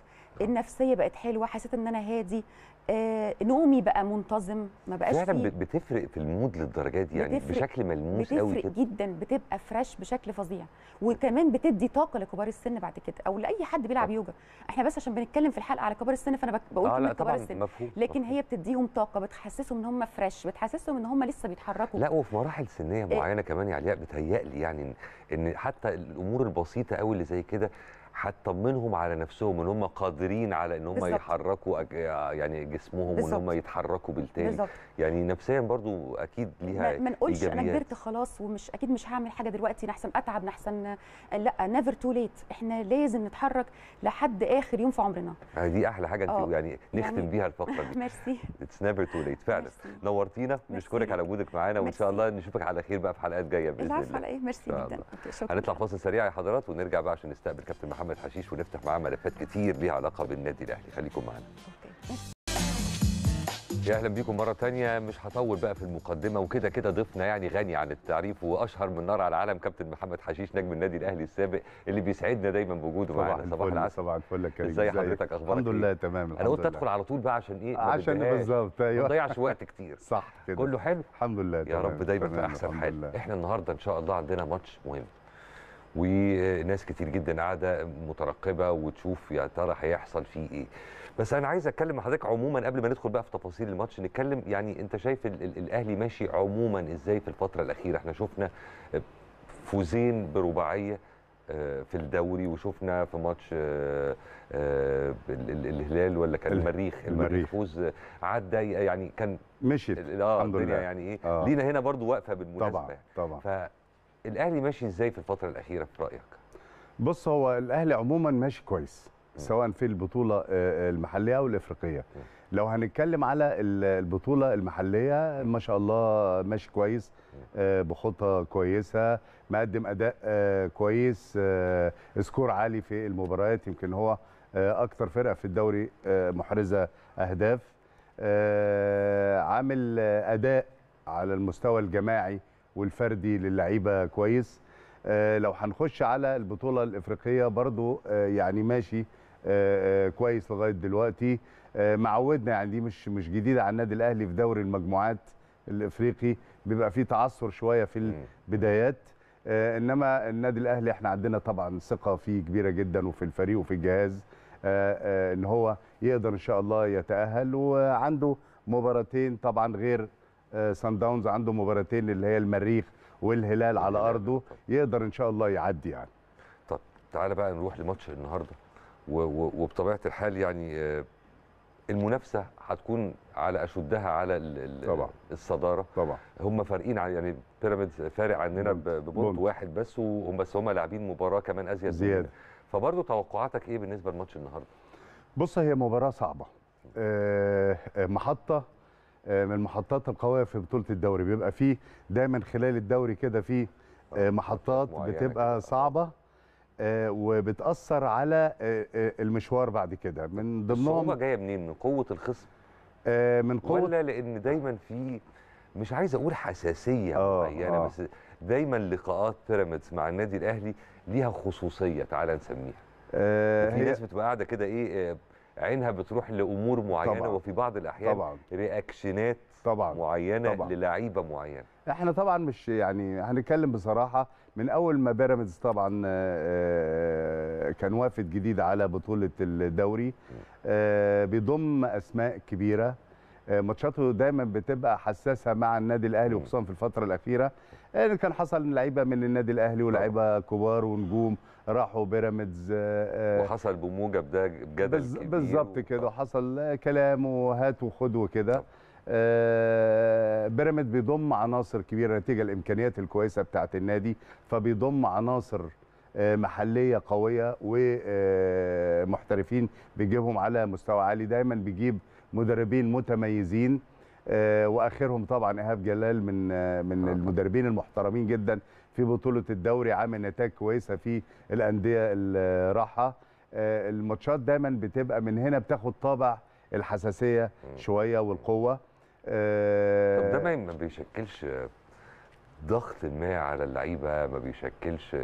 النفسيه بقت حلوه حسيت ان انا هادي آه نومي بقى منتظم ما بقاش فعلا بتفرق في المود للدرجه دي يعني بشكل ملموس قوي بتفرق جدا بتبقى فريش بشكل فظيع وكمان بتدي طاقه لكبار السن بعد كده او لاي حد بيلعب يوجا احنا بس عشان بنتكلم في الحلقه على كبار السن فانا بقول آه لا كبار السن مفهوم لكن مفهوم. هي بتديهم طاقه بتحسسهم ان هم فريش بتحسسهم ان هم لسه بيتحركوا لا وفي مراحل سنيه آه. معينه إيه؟ كمان يا علياء بتهيألي يعني ان حتى الامور البسيطه قوي اللي زي كده هتطمنهم على نفسهم ان هم قادرين على ان هم يحركوا يعني جسمهم وان هم يتحركوا بالتالي بالزبط. يعني نفسيا برضو اكيد ليها ما نقولش انا كبرت خلاص ومش اكيد مش هعمل حاجه دلوقتي نحسن اتعب نحسن لا نيفر تو ليت احنا لازم نتحرك لحد اخر يوم في عمرنا دي احلى حاجه انت آه، يعني نختم يعني... بيها الفقره دي [laughs] ميرسي اتس نيفر تو ليت فعلا نورتينا نشكرك على وجودك معانا وان شاء الله نشوفك على خير بقى في حلقات جايه باذن الله العفو على ايه ميرسي جدا هنطلع فاصل سريع يا حضرات ونرجع بقى عشان نستقبل كابتن محمد محمد حشيش ونفتح معاه ملفات كتير ليها علاقه بالنادي الاهلي خليكم معانا يا اهلا بيكم مره تانية مش هطول بقى في المقدمه وكده كده ضيفنا يعني غني عن التعريف واشهر من نار على العالم كابتن محمد حشيش نجم النادي الاهلي السابق اللي بيسعدنا دايما بوجوده معانا صباح العسل صباح الفل يا ازاي ازي حضرتك اخبارك الحمد إيه؟ لله تمام انا قلت ادخل على طول بقى عشان ايه عشان بالظبط ايوه ما تضيعش وقت كتير صح كده كله حلو الحمد لله يا رب دايما في احسن حال احنا النهارده ان شاء الله عندنا ماتش مهم وناس كتير جدا قاعده مترقبه وتشوف يا ترى هيحصل فيه ايه بس انا عايز اتكلم مع حضرتك عموما قبل ما ندخل بقى في تفاصيل الماتش نتكلم يعني انت شايف الـ الـ الاهلي ماشي عموما ازاي في الفتره الاخيره احنا شفنا فوزين برباعيه آه، في الدوري وشفنا في ماتش آه، آه، الهلال ولا كان المريخ المريخ فوز عدى يعني كان مشيت الحمد لله يعني ايه آه. لينا هنا برضو واقفه بالمناسبه طبعا طبعا الاهلي ماشي ازاي في الفتره الاخيره في رايك بص هو الاهلي عموما ماشي كويس سواء في البطوله آه، المحليه او الافريقيه لو هنتكلم على البطوله المحليه ما شاء الله ماشي كويس آه، بخطه كويسه مقدم اداء آه، كويس سكور عالي في المباريات يمكن هو اكثر فرقه في الدوري محرزه اهداف عامل اداء على المستوى الجماعي والفردي للعيبه كويس آه، لو هنخش على البطوله الافريقيه برضو آه، يعني ماشي آه، كويس لغايه دلوقتي معودنا يعني دي مش مش جديده على النادي الاهلي في دوري المجموعات الافريقي بيبقى فيه تعثر شويه في البدايات انما النادي الاهلي احنا عندنا طبعا ثقه فيه كبيره جدا وفي الفريق وفي الجهاز ان هو يقدر ان شاء الله يتاهل وعنده مباراتين طبعا غير سان داونز عنده مباراتين اللي هي المريخ والهلال على ارضه يقدر ان شاء الله يعدي يعني طب تعالى بقى نروح لماتش النهارده وبطبيعه الحال يعني آه، المنافسه هتكون على اشدها على طبعا. الصداره طبعا هم فارقين عن يعني بيراميدز فارق عننا ببونت واحد بس وهم بس هم لاعبين مباراه كمان ازيد زياده فبرضه توقعاتك ايه بالنسبه لماتش النهارده؟ بص هي مباراه صعبه آه، آه، محطه آه، من المحطات القويه في بطوله الدوري بيبقى فيه دايما خلال الدوري كده في آه، آه، محطات يعني بتبقى صعبه وبتاثر على المشوار بعد كده من ضمنهم الصعوبه جايه منين من قوه الخصم من قوه ولا لان دايما في مش عايز اقول حساسيه معينه بس دايما لقاءات بيراميدز مع النادي الاهلي ليها خصوصيه تعالى نسميها في ناس بتبقى قاعده كده ايه عينها بتروح لامور معينه طبعًا. وفي بعض الاحيان طبعًا. رياكشنات طبعًا. معينه طبعًا. للعيبه معينه احنا طبعا مش يعني هنتكلم بصراحه من اول ما بيراميدز طبعا آه، آه، كان وافد جديد على بطوله الدوري آه، بيضم اسماء كبيره آه، ماتشاته دايما بتبقى حساسه مع النادي الاهلي وخصوصا في الفتره الاخيره يعني كان حصل لعيبه من النادي الاهلي ولاعيبه كبار ونجوم راحوا بيراميدز آه، وحصل بموجب ده جدل بالظبط كده حصل كلام وهات وخد وكده بيراميدز بيضم عناصر كبيره نتيجه الامكانيات الكويسه بتاعه النادي فبيضم عناصر محليه قويه ومحترفين بيجيبهم على مستوى عالي دايما بيجيب مدربين متميزين آه، واخرهم طبعا ايهاب جلال من آه، من آه، المدربين المحترمين جدا في بطوله الدوري عامل نتائج كويسه في الانديه اللي الماتشات دايما بتبقى من هنا بتاخد طابع الحساسيه شويه والقوه طب ده ما بيشكلش ضغط ما على اللعيبه ما بيشكلش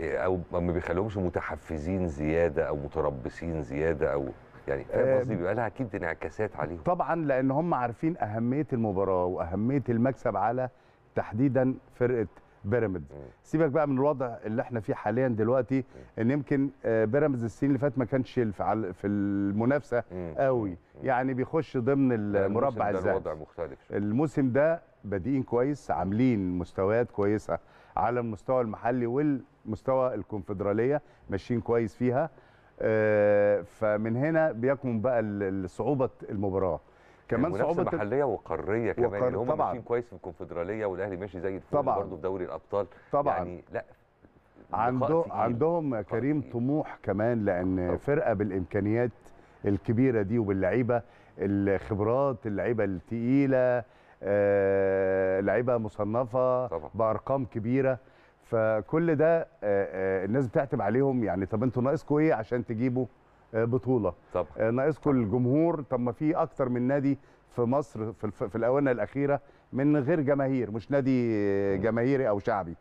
او ما بيخليهمش متحفزين زياده او متربصين زياده او يعني فاهم آه، قصدي بيبقى لها اكيد انعكاسات عليهم طبعا لان هم عارفين اهميه المباراه واهميه المكسب على تحديدا فرقه بيراميدز سيبك بقى من الوضع اللي احنا فيه حاليا دلوقتي ان يمكن آه، بيراميدز السنين اللي فاتت ما كانش في المنافسه قوي يعني بيخش ضمن المربع الذهبي الوضع مختلف الموسم ده بادئين كويس عاملين مستويات كويسه على المستوى المحلي والمستوى الكونفدراليه ماشيين كويس فيها آه، فمن هنا بيكمن بقى صعوبه المباراه كمان صعوبه محليه وقاريه كمان وقر... اللي يعني هم طبعًا. ماشيين كويس في الكونفدراليه والاهلي ماشي زي الفل برضه في دوري الابطال طبعا يعني لا عنده عندهم كريم طموح كمان لان طبعًا. فرقه بالامكانيات الكبيره دي وباللعيبه الخبرات اللعيبه الثقيله آه لعيبه مصنفه طبعًا. بارقام كبيره فكل ده آه، آه، الناس بتعتب عليهم يعني طب انتوا ناقصكم ايه عشان تجيبوا آه، بطوله طب ناقصكم الجمهور طب ما في اكتر من نادي في مصر في, في الاونه الاخيره من غير جماهير مش نادي جماهيري او شعبي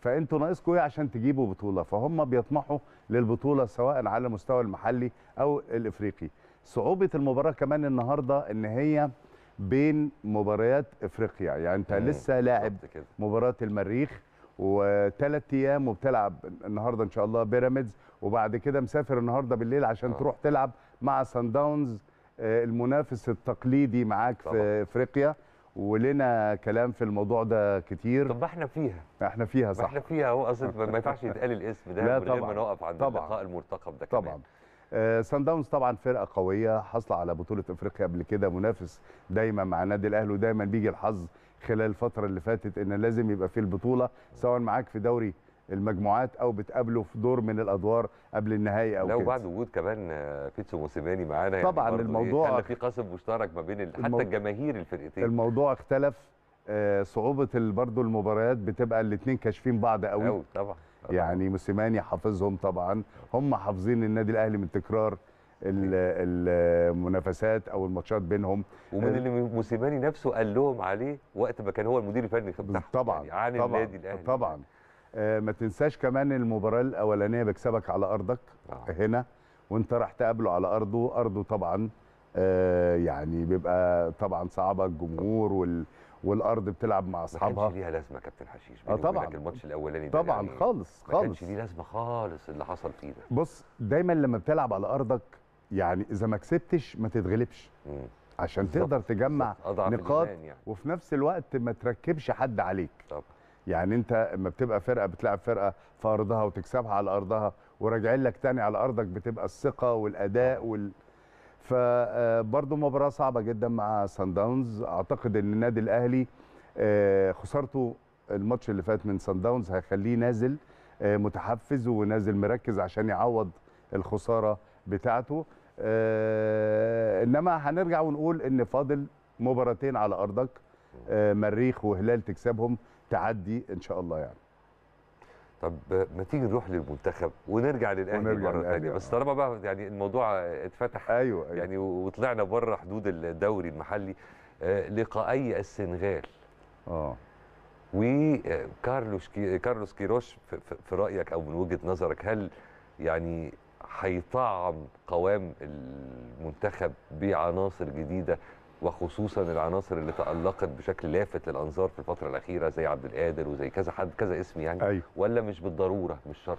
فانتوا ناقصكم ايه عشان تجيبوا بطوله فهم بيطمحوا للبطوله سواء على المستوى المحلي او الافريقي صعوبه المباراه كمان النهارده ان هي بين مباريات افريقيا يعني انت لسه لاعب مباراه المريخ وثلاث ايام وبتلعب النهارده ان شاء الله بيراميدز وبعد كده مسافر النهارده بالليل عشان آه. تروح تلعب مع سان داونز آه، المنافس التقليدي معاك طبعا. في افريقيا ولنا كلام في الموضوع ده كتير طب احنا فيها احنا فيها صح احنا فيها هو اصلا ما ينفعش يتقال الاسم ده [laughs] لا من غير ما عند اللقاء المرتقب ده كمان طبعا آه، سان داونز طبعا فرقه قويه حاصله على بطوله افريقيا قبل كده منافس دايما مع النادي الاهلي ودايما بيجي الحظ خلال الفتره اللي فاتت ان لازم يبقى في البطوله سواء معاك في دوري المجموعات او بتقابله في دور من الادوار قبل النهائي او لو كده. بعد وجود كمان بيتسو موسيماني معانا يعني طبعا يعني الموضوع إيه؟ في قاسم مشترك ما بين حتى المو... حتى الجماهير الفرقتين الموضوع اختلف آه، صعوبه برضه المباريات بتبقى الاثنين كاشفين بعض قوي قوي طبعا يعني موسيماني حافظهم طبعا هم حافظين النادي الاهلي من تكرار المنافسات او الماتشات بينهم ومن اللي موسيماني نفسه قال لهم عليه وقت ما كان هو المدير الفني طبعا يعني عن طبعا النادي الاهلي طبعا آه ما تنساش كمان المباراه الاولانيه بكسبك على ارضك آه. هنا وانت راح تقابله على ارضه ارضه طبعا آه يعني بيبقى طبعا صعبه الجمهور وال والارض بتلعب مع اصحابها ما كانش ليها لازمه كابتن حشيش اه طبعا الماتش الاولاني طبعا يعني خالص خالص ما كانش ليه لازمه خالص اللي حصل فيه ده بص دايما لما بتلعب على ارضك يعني اذا ما كسبتش ما تتغلبش عشان تقدر تجمع نقاط يعني. وفي نفس الوقت ما تركبش حد عليك طب. يعني انت لما بتبقى فرقه بتلعب فرقه في ارضها وتكسبها على ارضها وراجعين لك تاني على ارضك بتبقى الثقه والاداء وال فبرضه آه، مباراه صعبه جدا مع سان داونز اعتقد ان النادي الاهلي آه، خسارته الماتش اللي فات من سان داونز هيخليه نازل آه، متحفز ونازل مركز عشان يعوض الخساره بتاعته آه، انما هنرجع ونقول ان فاضل مباراتين على ارضك آه، مريخ وهلال تكسبهم تعدي ان شاء الله يعني طب ما تيجي نروح للمنتخب ونرجع للاهلي مره ثانيه آه. بس طالما بقى يعني الموضوع اتفتح أيوة, أيوة. يعني وطلعنا بره حدود الدوري المحلي لقائي السنغال اه وكارلوس كي كارلوس كيروش في رايك او من وجهه نظرك هل يعني هيطعم قوام المنتخب بعناصر جديده وخصوصا العناصر اللي تألقت بشكل لافت للأنظار في الفترة الأخيرة زي عبد القادر وزي كذا حد كذا اسم يعني أيوه. ولا مش بالضرورة مش شرط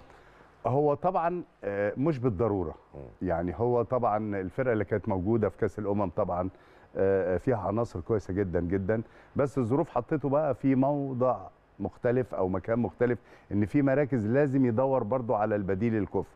هو طبعا آه، مش بالضرورة يعني هو طبعا الفرقة اللي كانت موجودة في كأس الأمم طبعا آه، فيها عناصر كويسة جدا جدا بس الظروف حطيته بقى في موضع مختلف أو مكان مختلف إن في مراكز لازم يدور برضو على البديل الكفر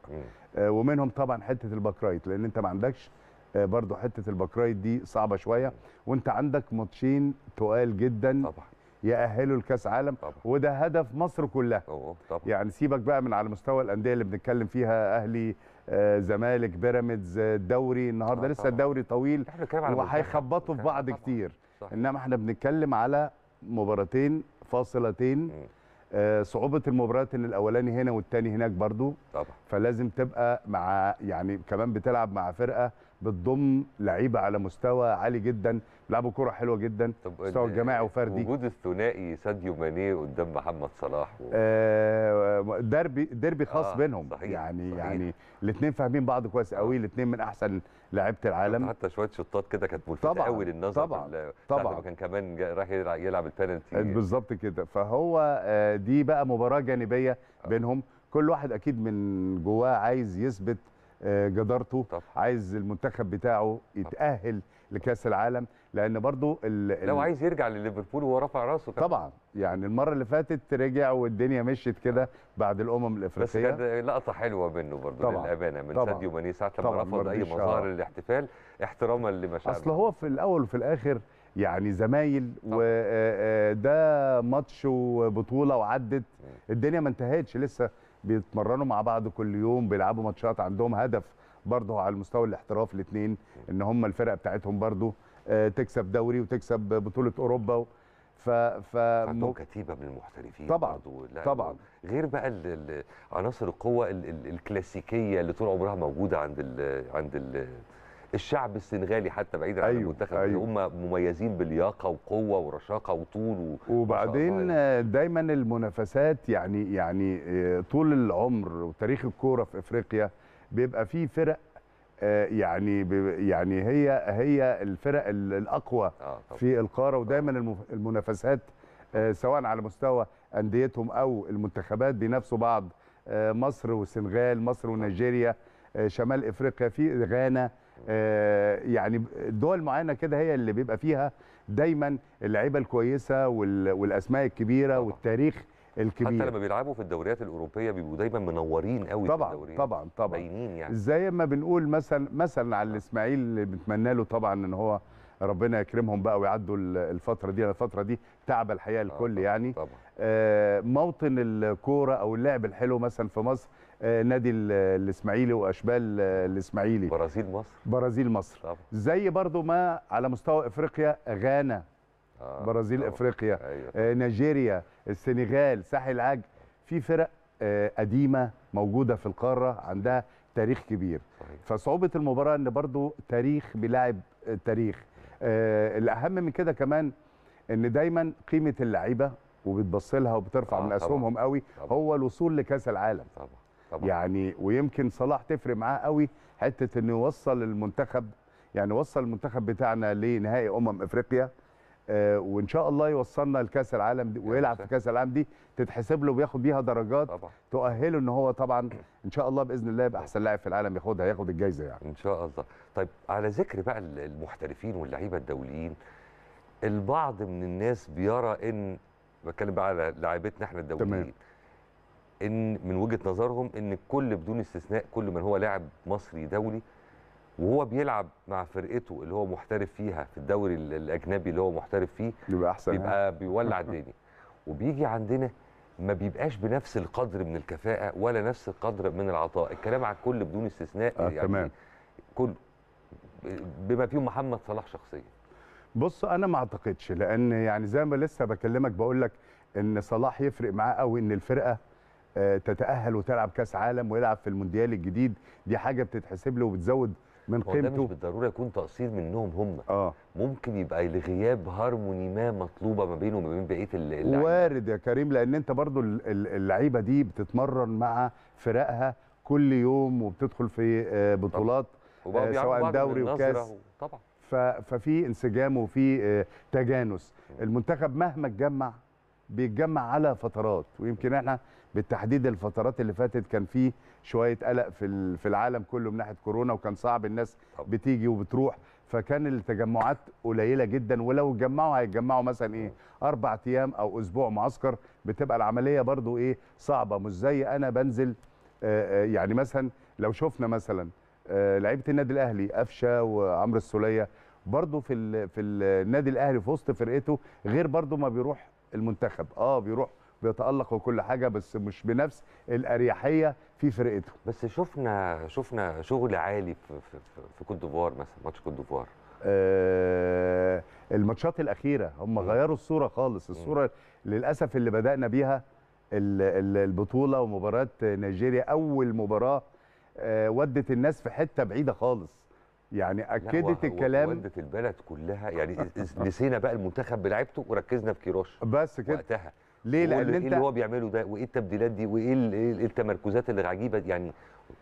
آه، ومنهم طبعا حته الباكرايت لان انت ما عندكش آه، برضو حته الباكرايت دي صعبه شويه وانت عندك ماتشين تقال جدا طبعا يأهلوا لكاس عالم طبعا. وده هدف مصر كلها طبعا. يعني سيبك بقى من على مستوى الانديه اللي بنتكلم فيها اهلي آه، زمالك بيراميدز الدوري النهارده لسه الدوري طويل وهيخبطوا في بعض طبعا. كتير صح. انما احنا بنتكلم على مباراتين فاصلتين آه، صعوبه المباريات اللي الاولاني هنا والتاني هناك برضو طبعا فلازم تبقى مع يعني كمان بتلعب مع فرقه بتضم لعيبه على مستوى عالي جدا لعبوا كره حلوه جدا مستوى الجماعي وفردي وجود الثنائي ساديو ماني قدام محمد صلاح و... آه دربي دربي خاص آه بينهم صحيح يعني صحيح. يعني الاثنين فاهمين بعض كويس قوي الاثنين من احسن لعيبه العالم حتى شويه شطات كده كانت ملفته قوي للنظر طبعا طبعا ما كان كمان راح يلعب البنالتي آه، بالظبط كده فهو آه، دي بقى مباراه جانبيه آه. بينهم كل واحد اكيد من جواه عايز يثبت جدارته عايز المنتخب بتاعه يتاهل لكاس العالم لان برضو ال لو عايز يرجع لليفربول وهو رافع راسه طبعا يعني المره اللي فاتت رجع والدنيا مشيت كده بعد الامم الافريقيه بس كانت لقطه حلوه منه برضو للامانه من ساديو ماني ساعه لما رفض اي مظاهر الاحتفال آه. احتراما لمشاعره اصل هو في الاول وفي الاخر يعني زمايل وده آه، آه، ماتش وبطوله وعدت الدنيا ما انتهتش لسه بيتمرنوا مع بعض كل يوم بيلعبوا ماتشات عندهم هدف برضه على المستوى الاحتراف الاثنين ان هم الفرقه بتاعتهم برضه تكسب دوري وتكسب بطوله اوروبا ف ف عندهم كتيبه من المحترفين طبعا طبعا غير بقى عناصر القوه ال ال الكلاسيكيه اللي طول عمرها موجوده عند ال عند ال الشعب السنغالي حتى بعيدا أيوه عن المنتخب أيوه هم مميزين بلياقه وقوه ورشاقه وطول و... وبعدين يعني. دايما المنافسات يعني يعني آه، طول العمر وتاريخ الكوره في افريقيا بيبقى في فرق آه، يعني يعني هي هي الفرق الاقوى آه، في القاره ودايما آه. المنافسات سواء على مستوى انديتهم او المنتخبات بينافسوا بعض مصر والسنغال مصر ونيجيريا شمال افريقيا في غانا يعني دول معينه كده هي اللي بيبقى فيها دايما اللعيبه الكويسه والاسماء الكبيره والتاريخ الكبير حتى لما بيلعبوا في الدوريات الاوروبيه بيبقوا دايما منورين قوي طبعا في الدوريات طبعا طبعا باينين يعني زي ما بنقول مثلا مثلا على الاسماعيلي اللي بنتمنى له طبعا ان هو ربنا يكرمهم بقى ويعدوا الفتره دي الفتره دي تعب الحقيقه آه، الكل آه يعني طبعا. آه موطن الكوره او اللعب الحلو مثلا في مصر آه نادي الاسماعيلي واشبال آه، الاسماعيلي برازيل مصر برازيل مصر طبعا. زي برضو ما على مستوى افريقيا غانا آه برازيل طبعا. افريقيا أيوة. آه نيجيريا السنغال ساحل العاج في فرق آه قديمه موجوده في القاره عندها تاريخ كبير صحيح. فصعوبه المباراه ان برضو تاريخ بيلاعب آه، تاريخ آه الاهم من كده كمان ان دايما قيمه اللعيبه وبتبص لها وبترفع آه من اسهمهم قوي طبعا. هو الوصول لكاس العالم طبعا. طبعا. يعني ويمكن صلاح تفرق معاه قوي حته انه يوصل المنتخب يعني وصل المنتخب بتاعنا لنهائي امم افريقيا آه، وان شاء الله يوصلنا لكاس العالم دي ويلعب في كاس العالم دي تتحسب له وياخد بيها درجات طبعا. تؤهله ان هو طبعا ان شاء الله باذن الله يبقى احسن لاعب في العالم ياخدها ياخد الجايزه يعني ان شاء الله طيب على ذكر بقى المحترفين واللعيبه الدوليين البعض من الناس بيرى ان بتكلم بقى على لاعبتنا احنا الدوليين تمام. ان من وجهه نظرهم ان الكل بدون استثناء كل من هو لاعب مصري دولي وهو بيلعب مع فرقته اللي هو محترف فيها في الدوري الاجنبي اللي هو محترف فيه بيبقى احسن بيبقى يعني. بيولع [laughs] الدنيا وبيجي عندنا ما بيبقاش بنفس القدر من الكفاءه ولا نفس القدر من العطاء الكلام على الكل بدون استثناء آه يعني تمام. كله بما فيهم محمد صلاح شخصيا بص انا ما اعتقدش لان يعني زي ما لسه بكلمك بقول لك ان صلاح يفرق معاه قوي ان الفرقه آه، تتاهل وتلعب كاس عالم ويلعب في المونديال الجديد دي حاجه بتتحسب له وبتزود من قيمته ده مش بالضروره يكون تقصير منهم هم آه. ممكن يبقى لغياب هارموني ما مطلوبه ما بينه وما بين بقيه اللعيبه وارد يا كريم لان انت برضو اللعيبه دي بتتمرن مع فرقها كل يوم وبتدخل في آه، بطولات آه، طبعا. سواء دوري وكاس طبعا ففي انسجام وفي آه، تجانس المنتخب مهما اتجمع بيتجمع على فترات ويمكن احنا بالتحديد الفترات اللي فاتت كان فيه شويه قلق في في العالم كله من ناحيه كورونا وكان صعب الناس بتيجي وبتروح فكان التجمعات قليله جدا ولو اتجمعوا هيتجمعوا مثلا ايه اربع ايام او اسبوع معسكر بتبقى العمليه برضو ايه صعبه مش زي انا بنزل آه، آه، يعني مثلا لو شفنا مثلا آه، لعيبه النادي الاهلي قفشه وعمرو السوليه برضو في في النادي الاهلي في وسط فرقته غير برضو ما بيروح المنتخب اه بيروح بيتالق وكل حاجه بس مش بنفس الاريحيه في فرقته بس شفنا شفنا شغل عالي في في, في كوت ديفوار مثلا ماتش كوت ديفوار آه الماتشات الاخيره هم غيروا الصوره خالص الصوره للاسف اللي بدانا بيها البطوله ومباراه نيجيريا اول مباراه آه ودت الناس في حته بعيده خالص يعني اكدت الكلام ودت البلد كلها يعني نسينا بقى المنتخب بلعبته وركزنا في كيروش بس كده وقتها ليه لان إيه انت اللي هو بيعمله ده وايه التبديلات دي وايه إيه التمركزات العجيبه يعني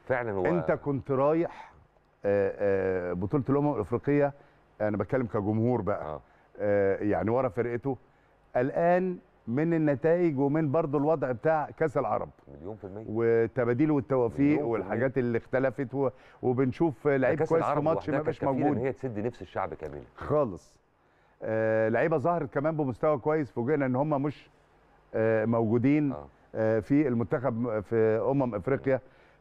فعلا هو انت كنت رايح آه، آه، بطوله الامم الافريقيه انا بتكلم كجمهور بقى آه. آه، يعني ورا فرقته قلقان من النتائج ومن برضه الوضع بتاع كاس العرب مليون في المية والتباديل والتوافيق والحاجات اللي اختلفت و... وبنشوف لعيب كويس في ماتش ما بقاش موجود ان هي تسد نفس الشعب كامل خالص آه لعيبه ظهرت كمان بمستوى كويس فوجئنا ان هم مش آه، موجودين آه. آه، في المنتخب في امم افريقيا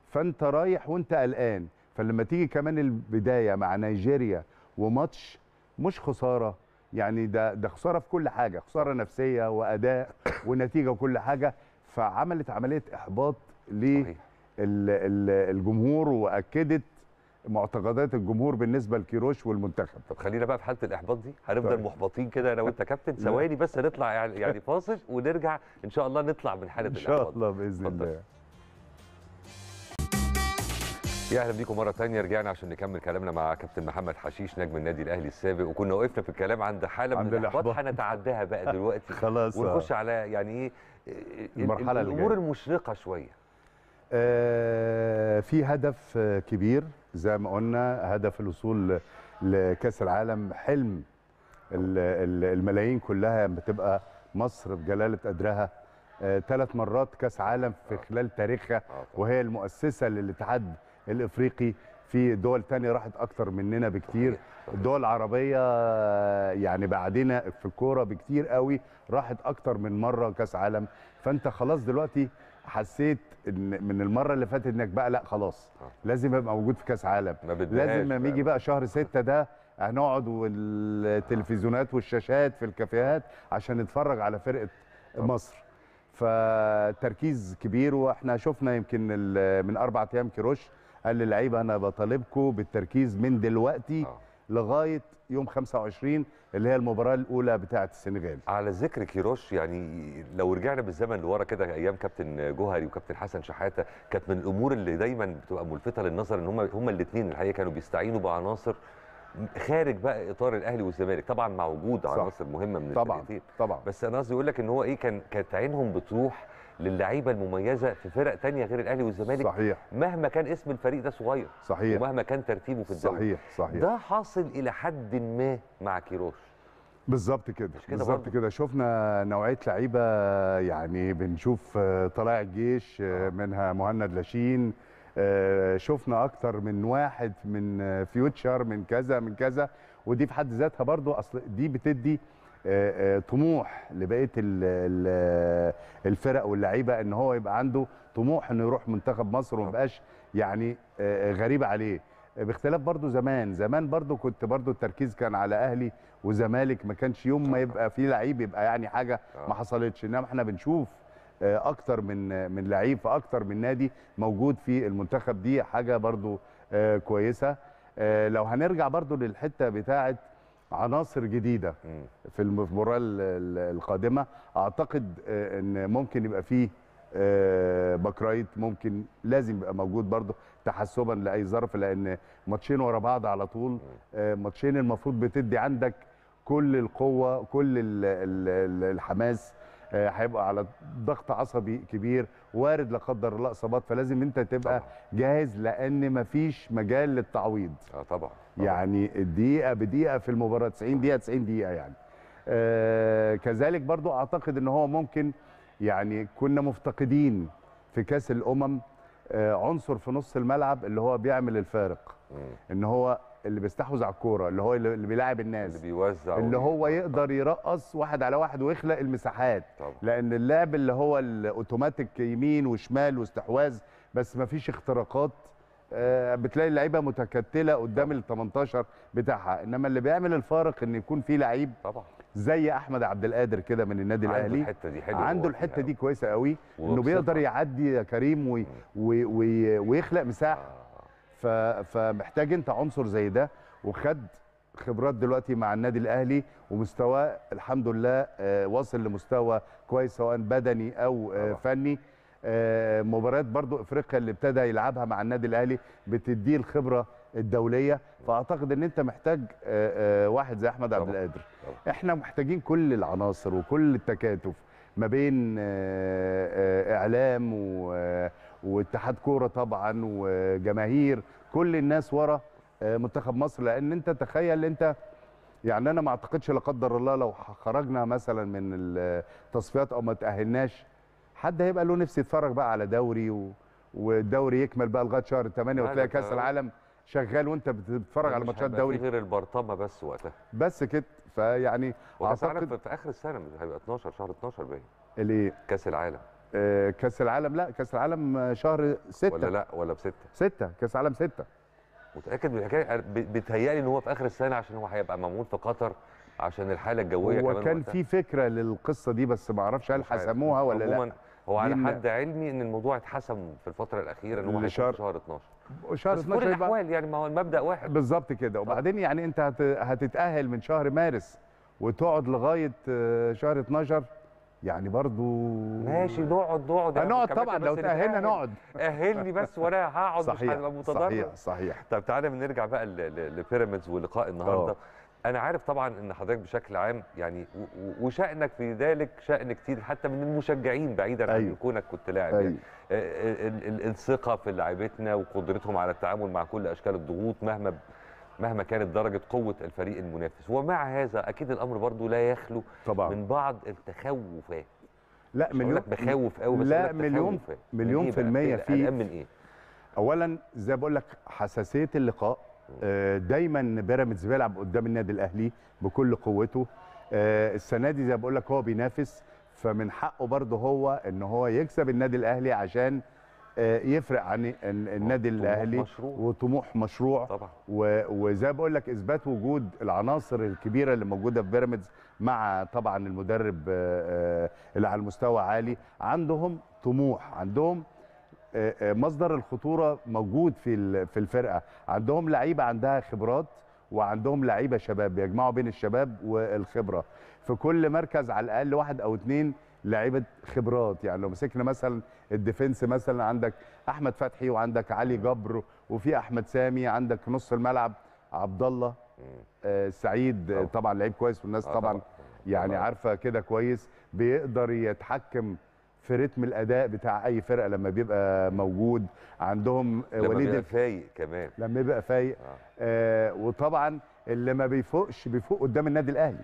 فانت رايح وانت قلقان فلما تيجي كمان البدايه مع نيجيريا وماتش مش خساره يعني ده ده خساره في كل حاجه خساره نفسيه واداء ونتيجه وكل حاجه فعملت عمليه احباط للجمهور واكدت معتقدات الجمهور بالنسبه لكيروش والمنتخب طب خلينا بقى في حاله الاحباط دي هنفضل طيب. محبطين كده انا وانت كابتن [laughs] ثواني بس نطلع يعني يعني فاصل ونرجع ان شاء الله نطلع من حاله الاحباط ان شاء الله باذن فضل. الله يا اهلا بيكم مره ثانيه رجعنا عشان نكمل كلامنا مع كابتن محمد حشيش نجم النادي الاهلي السابق وكنا وقفنا في الكلام عند حاله من الاحباط هنتعداها بقى دلوقتي [laughs] خلاص ونخش على يعني ايه المرحله الامور المشرقه شويه آه، في هدف كبير زي ما قلنا هدف الوصول لكاس العالم حلم الملايين كلها بتبقى مصر بجلاله قدرها ثلاث آه، مرات كاس عالم في آه. خلال تاريخها وهي المؤسسه للاتحاد الافريقي في دول تانية راحت اكتر مننا بكتير الدول العربيه يعني بعدنا في الكوره بكتير قوي راحت اكتر من مره كاس عالم فانت خلاص دلوقتي حسيت إن من المره اللي فاتت انك بقى لا خلاص آه. لازم ابقى موجود في كاس عالم لازم لما يجي بقى شهر ستة ده هنقعد والتلفزيونات والشاشات في الكافيهات عشان نتفرج على فرقه مصر فتركيز كبير واحنا شفنا يمكن من اربع ايام كروش قال للعيبه انا بطالبكم بالتركيز من دلوقتي آه. لغايه يوم 25 اللي هي المباراه الاولى بتاعه السنغال على ذكر كيروش يعني لو رجعنا بالزمن لورا كده ايام كابتن جوهري وكابتن حسن شحاته كانت من الامور اللي دايما بتبقى ملفته للنظر ان هم هم الاثنين الحقيقه كانوا بيستعينوا بعناصر خارج بقى اطار الاهلي والزمالك طبعا مع وجود عناصر مهمه من طبعا طبعا بس انا قصدي اقول لك ان هو ايه كان كانت عينهم بتروح للعيبه المميزه في فرق تانية غير الاهلي والزمالك صحيح مهما كان اسم الفريق ده صغير صحيح ومهما كان ترتيبه في الدوري صحيح صحيح ده حاصل الى حد ما مع كيروش بالظبط كده بالظبط كده شفنا نوعيه لعيبه يعني بنشوف آه، طلائع الجيش آه، آه. منها مهند لاشين شفنا اكتر من واحد من فيوتشر من كذا من كذا ودي في حد ذاتها برضو اصل دي بتدي طموح لبقيه الفرق واللعيبه ان هو يبقى عنده طموح انه يروح منتخب مصر وما يبقاش يعني آه، غريب عليه باختلاف برضو زمان زمان برضو كنت برضو التركيز كان على اهلي وزمالك ما كانش يوم ما يبقى في لعيب يبقى يعني حاجه ما آه. حصلتش انما احنا بنشوف آه، اكتر من من لعيب في اكتر من نادي موجود في المنتخب دي حاجه برضو كويسه لو هنرجع برضو للحته بتاعه عناصر جديده في المباراه القادمه اعتقد آه، ان ممكن يبقى فيه آه، بكرايت ممكن لازم يبقى موجود برضه تحسبا لاي ظرف لان ماتشين ورا بعض على طول آه، ماتشين المفروض بتدي عندك كل القوه كل الحماس آه، هيبقى على ضغط عصبي كبير وارد لا قدر الله اصابات فلازم انت تبقى طبعا. جاهز لان مفيش مجال للتعويض اه طبعا. طبعا يعني دقيقه بدقيقه في المباراه 90 دقيقه 90 دقيقه يعني آه كذلك برضو اعتقد ان هو ممكن يعني كنا مفتقدين في كاس الامم آه عنصر في نص الملعب اللي هو بيعمل الفارق ان هو اللي بيستحوذ على الكوره اللي هو اللي بيلاعب الناس اللي بيوزع اللي هو يقدر يرقص واحد على واحد ويخلق المساحات طبعا. لان اللعب اللي هو الاوتوماتيك يمين وشمال واستحواذ بس ما فيش اختراقات آه، بتلاقي اللعيبه متكتله قدام ال 18 بتاعها انما اللي بيعمل الفارق ان يكون في لعيب طبعا زي احمد عبد القادر كده من النادي الاهلي عنده الحته دي حلوه عنده الحته يعني. دي كويسه قوي انه بيقدر يعدي يا كريم وي وي وي ويخلق مساحه آه. فمحتاج انت عنصر زي ده وخد خبرات دلوقتي مع النادي الاهلي ومستواه الحمد لله آه، واصل لمستوى كويس سواء بدني او آه، فني آه، مباريات برضو افريقيا اللي ابتدى يلعبها مع النادي الاهلي بتديه الخبره الدوليه فاعتقد ان انت محتاج واحد زي احمد عبد القادر احنا محتاجين كل العناصر وكل التكاتف ما بين اعلام و واتحاد كوره طبعا وجماهير كل الناس ورا آه، منتخب مصر لان انت تخيل انت يعني انا ما اعتقدش لا قدر الله لو خرجنا مثلا من التصفيات او ما تاهلناش حد هيبقى له نفسي يتفرج بقى على دوري و... والدوري يكمل بقى لغايه شهر 8 وتلاقي كاس العالم شغال وانت بتتفرج على يعني ماتشات دوري غير البرطمه بس وقتها بس كده فيعني اعتقد في اخر السنه هيبقى 12 شهر 12 باين الايه كاس العالم آه، كاس العالم لا كاس العالم آه، شهر 6 ولا لا ولا بستة 6 6 كاس العالم 6 متاكد من الحكايه بيتهيألي ان هو في اخر السنه عشان هو هيبقى ممول في قطر عشان الحاله الجويه هو كان في فكره للقصه دي بس ما اعرفش هل حسموها ولا لا هو على حد علمي ان الموضوع اتحسم في الفتره الاخيره ان هو شهر 12 شهر 12 بس كل الاحوال يعني ما هو المبدا واحد بالظبط كده وبعدين يعني انت هتتاهل من شهر مارس وتقعد لغايه آه، شهر 12 يعني برضو ماشي نقعد نقعد هنقعد يعني طبعا لو تأهلنا نقعد أهلني بس وأنا هقعد صحيح مش هبقى متضرر صحيح صحيح طب تعالى بنرجع بقى لبيراميدز ولقاء النهارده اه. أنا عارف طبعا إن حضرتك بشكل عام يعني وشأنك في ذلك شأن كتير حتى من المشجعين بعيدا أيوه. عن كونك كنت لاعب يعني. أيوه. يعني الثقة في لعيبتنا وقدرتهم على التعامل مع كل أشكال الضغوط مهما مهما كانت درجه قوه الفريق المنافس ومع هذا اكيد الامر برضو لا يخلو طبعا. من بعض التخوفات لا مليون بخوف قوي بس لا مليون مليون في المية في من ايه اولا زي بقول لك حساسيه اللقاء آه، دايما بيراميدز بيلعب قدام النادي الاهلي بكل قوته آه، السنه دي زي بقول لك هو بينافس فمن حقه برضه هو ان هو يكسب النادي الاهلي عشان آه، يفرق عن النادي الاهلي مشروع. وطموح مشروع طبعا. وزي بقول لك اثبات وجود العناصر الكبيره اللي موجوده في بيراميدز مع طبعا المدرب آه، آه، اللي على المستوى عالي عندهم طموح عندهم مصدر الخطوره موجود في في الفرقه عندهم لعيبه عندها خبرات وعندهم لعيبه شباب بيجمعوا بين الشباب والخبره في كل مركز على الاقل واحد او اثنين لعيبه خبرات يعني لو مسكنا مثلا الديفنس مثلا عندك احمد فتحي وعندك علي جبر وفي احمد سامي عندك نص الملعب عبد الله آه، سعيد طبعا لعيب كويس والناس آه، طبعا, يعني عارفه كده كويس بيقدر يتحكم في رتم الاداء بتاع اي فرقه لما بيبقى موجود عندهم لما وليد بيبقى فايق كمان لما بيبقى فايق آه. آه وطبعا اللي ما بيفوقش بيفوق قدام النادي الاهلي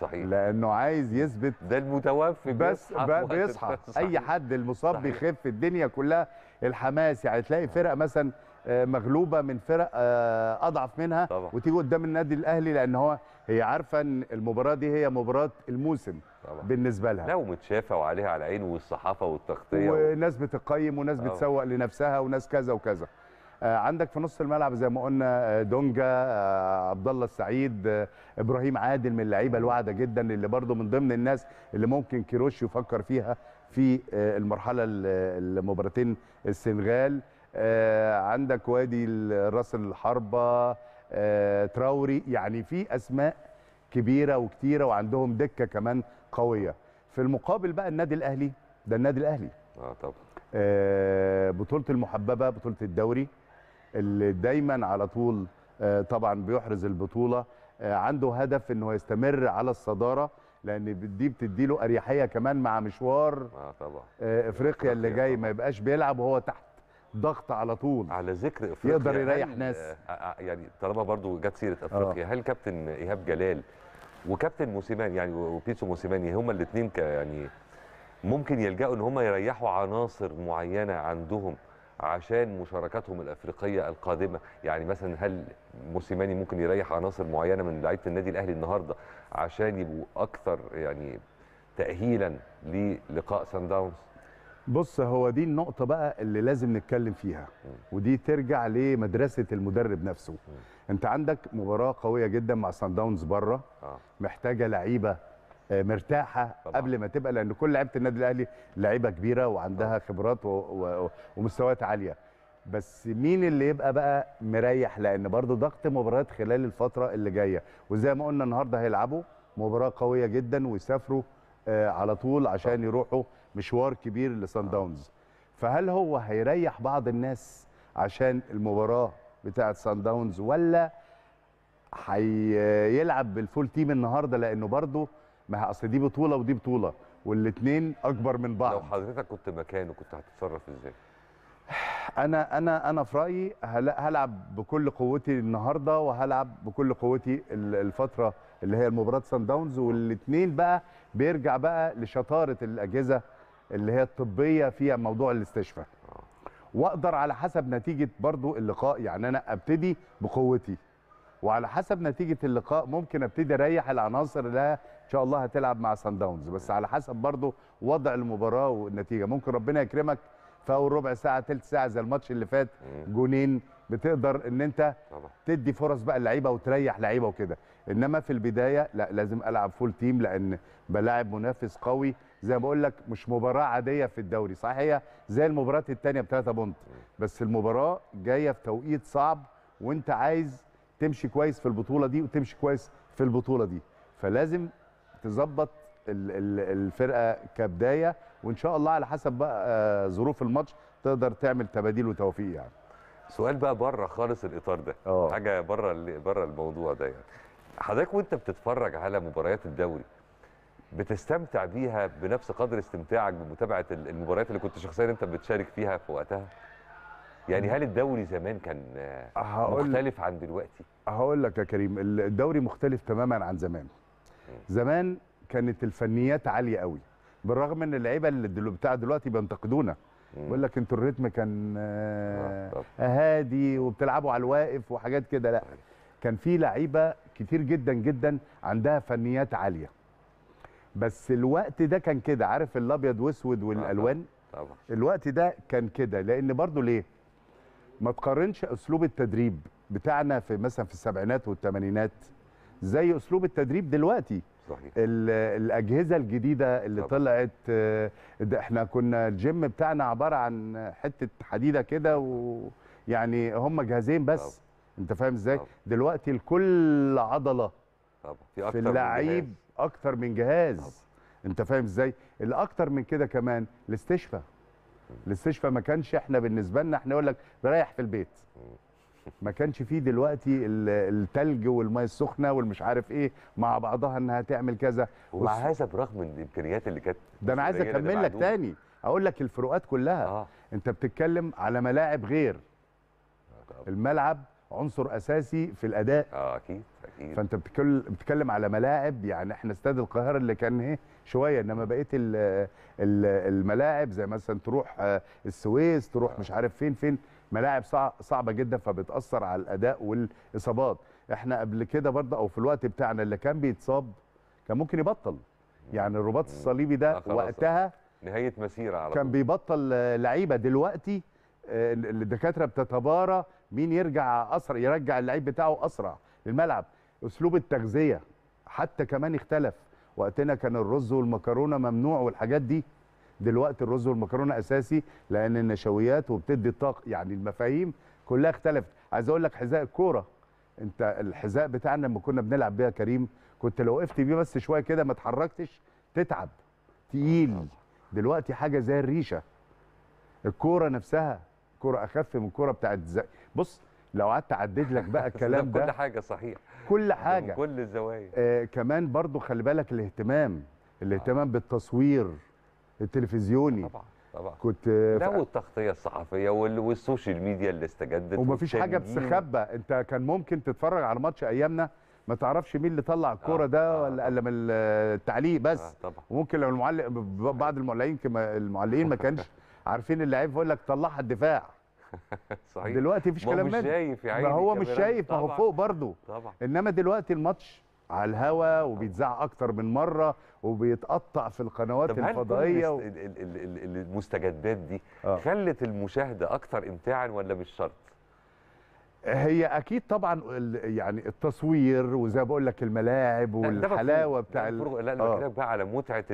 صحيح لانه عايز يثبت ده المتوفي بس بيصحى, بيصحى. اي حد المصاب بيخف الدنيا كلها الحماس يعني تلاقي آه. فرق مثلا آه، مغلوبه من فرق آه، اضعف منها طبعا. وتيجي قدام النادي الاهلي لان هو هي عارفه ان المباراه دي هي مباراه الموسم طبعا. بالنسبه لها لا ومتشافه وعليها على عين والصحافه والتغطيه وناس بتقيم وناس بتسوق لنفسها وناس كذا وكذا آه، عندك في نص الملعب زي ما قلنا آه، دونجا آه، عبد الله السعيد ابراهيم عادل من اللعيبه الواعده جدا اللي برده من ضمن الناس اللي ممكن كيروش يفكر فيها في المرحله المباراتين السنغال عندك وادي راس الحربه تراوري يعني في اسماء كبيره وكتيره وعندهم دكه كمان قويه في المقابل بقى النادي الاهلي ده النادي الاهلي اه طبعا بطوله المحببه بطوله الدوري اللي دايما على طول آه، طبعا بيحرز البطوله آه، عنده هدف انه يستمر على الصداره لان دي بتديله اريحيه كمان مع مشوار اه طبعا آه، افريقيا اللي جاي ما يبقاش بيلعب وهو تحت ضغط على طول على ذكر افريقيا يقدر يريح ناس يعني طالما برضو جت سيره افريقيا آه. هل كابتن ايهاب جلال وكابتن موسيماني يعني وبيتسو موسيماني هما الاثنين يعني ممكن يلجأوا ان هم يريحوا عناصر معينه عندهم عشان مشاركاتهم الافريقيه القادمه يعني مثلا هل موسيماني ممكن يريح عناصر معينه من لعيبه النادي الاهلي النهارده عشان يبقوا اكثر يعني تاهيلا للقاء سان داونز بص هو دي النقطة بقى اللي لازم نتكلم فيها ودي ترجع لمدرسة المدرب نفسه انت عندك مباراة قوية جدا مع سان داونز بره آه. محتاجة لعيبة آه، مرتاحه طبعا. قبل ما تبقى لان كل لعيبه النادي الاهلي لعيبه كبيره وعندها خبرات و... و... ومستويات عاليه بس مين اللي يبقى بقى مريح لان برضه ضغط مباريات خلال الفتره اللي جايه وزي ما قلنا النهارده هيلعبوا مباراه قويه جدا ويسافروا آه على طول عشان طبعا. يروحوا مشوار كبير لسان آه. داونز فهل هو هيريح بعض الناس عشان المباراه بتاعه سان داونز ولا هيلعب بالفول تيم النهارده لانه برضه ما اصل دي بطوله ودي بطوله والاثنين اكبر من بعض لو حضرتك كنت مكانه كنت هتتصرف ازاي انا انا انا في رايي هلعب بكل قوتي النهارده وهلعب بكل قوتي الفتره اللي هي مباراه سان داونز والاثنين بقى بيرجع بقى لشطاره الاجهزه اللي هي الطبيه في موضوع الاستشفاء واقدر على حسب نتيجه برضو اللقاء يعني انا ابتدي بقوتي وعلى حسب نتيجه اللقاء ممكن ابتدي اريح العناصر اللي ان شاء الله هتلعب مع سان داونز بس على حسب برضه وضع المباراه والنتيجه ممكن ربنا يكرمك في اول ربع ساعه ثلث ساعه زي الماتش اللي فات جونين بتقدر ان انت تدي فرص بقى اللعيبه وتريح لعيبه وكده انما في البدايه لا لازم العب فول تيم لان بلاعب منافس قوي زي ما بقول لك مش مباراه عاديه في الدوري صحيح هي زي المباراه الثانيه بثلاثه بونت بس المباراه جايه في توقيت صعب وانت عايز تمشي كويس في البطوله دي وتمشي كويس في البطوله دي فلازم تظبط الفرقه كبدايه وان شاء الله على حسب بقى آه، ظروف الماتش تقدر تعمل تباديل وتوفيق يعني سؤال بقى بره خالص الاطار ده أوه. حاجه بره بره الموضوع ده يعني حضرتك وانت بتتفرج على مباريات الدوري بتستمتع بيها بنفس قدر استمتاعك بمتابعه المباريات اللي كنت شخصيا انت بتشارك فيها في وقتها يعني هل الدوري زمان كان آه، مختلف عن دلوقتي هقول لك يا كريم الدوري مختلف تماما عن زمان زمان كانت الفنيات عاليه قوي بالرغم ان اللعيبه اللي بتاع دلوقتي بينتقدونا بيقول لك انتوا الريتم كان آه، هادي وبتلعبوا على الواقف وحاجات كده لا طيب. كان في لعيبه كتير جدا جدا عندها فنيات عاليه بس الوقت ده كان كده عارف الابيض واسود آه، والالوان طبعا الوقت ده كان كده لان برضو ليه ما تقارنش اسلوب التدريب بتاعنا في مثلا في السبعينات والثمانينات زي اسلوب التدريب دلوقتي صحيح الاجهزه الجديده اللي طبعا. طلعت آه، ده احنا كنا الجيم بتاعنا عباره عن حته حديده كده ويعني هم جهازين بس طبعا. انت فاهم ازاي دلوقتي لكل عضله طبعا. في, أكتر في اللعيب اكتر من جهاز طبعا. انت فاهم ازاي الاكتر من كده كمان الاستشفاء الاستشفاء ما كانش احنا بالنسبه لنا احنا يقول لك ريح في البيت ما كانش فيه دلوقتي التلج والميه السخنه والمش عارف ايه مع بعضها انها تعمل كذا ومع وص... هذا برغم الامكانيات اللي كانت ده انا عايز اكمل لك تاني اقول لك الفروقات كلها آه. انت بتتكلم على ملاعب غير آه، الملعب عنصر اساسي في الاداء اه اكيد اكيد فانت بتتكلم على ملاعب يعني احنا استاد القاهره اللي كان ايه شويه انما بقيه الملاعب زي مثلا تروح آه، السويس تروح آه. مش عارف فين فين ملاعب صعبه جدا فبتاثر على الاداء والاصابات احنا قبل كده برضه او في الوقت بتاعنا اللي كان بيتصاب كان ممكن يبطل يعني الرباط الصليبي ده آه، وقتها نهايه مسيره على كان بيبطل لعيبه دلوقتي آه، الدكاتره بتتبارى مين يرجع اسرع يرجع اللعيب بتاعه اسرع للملعب اسلوب التغذيه حتى كمان اختلف وقتنا كان الرز والمكرونه ممنوع والحاجات دي دلوقتي الرز والمكرونه اساسي لان النشويات وبتدي الطاقه يعني المفاهيم كلها اختلفت عايز اقول لك حذاء الكوره انت الحذاء بتاعنا لما كنا بنلعب بيها كريم كنت لو وقفت بيه بس شويه كده ما اتحركتش تتعب تقيل آه. دلوقتي حاجه زي الريشه الكوره نفسها كوره اخف من الكوره بتاعت زي. بص لو قعدت اعدد لك بقى [laughs] الكلام ده كل حاجه صحيح كل حاجه كل الزوايا آه كمان برضو خلي بالك الاهتمام الاهتمام آه. بالتصوير التلفزيوني طبعا طبعا كنت ده ف... والتغطيه الصحفيه والسوشيال ميديا اللي استجدت ومفيش حاجه بتستخبى انت كان ممكن تتفرج على ماتش ايامنا ما تعرفش مين اللي طلع الكوره آه ده آه ولا قال آه. من التعليق بس آه طبعا وممكن لو المعلق آه. بعض المعلقين كما المعلقين ما كانش [laughs] عارفين اللعيب يقول لك طلعها الدفاع [laughs] صحيح دلوقتي مفيش كلام هو مش شايف يا عيني ما هو مش شايف ما هو فوق برضه انما دلوقتي الماتش على الهواء وبيتذاع اكتر من مره وبيتقطع في القنوات الفضائيه و... المستجدات دي أوه. خلت المشاهده اكتر امتاعا ولا مش شرط هي اكيد طبعا يعني التصوير وزي بقول لك الملاعب والحلاوه بتاع لا لا لا آه. بكلمك بقى على متعه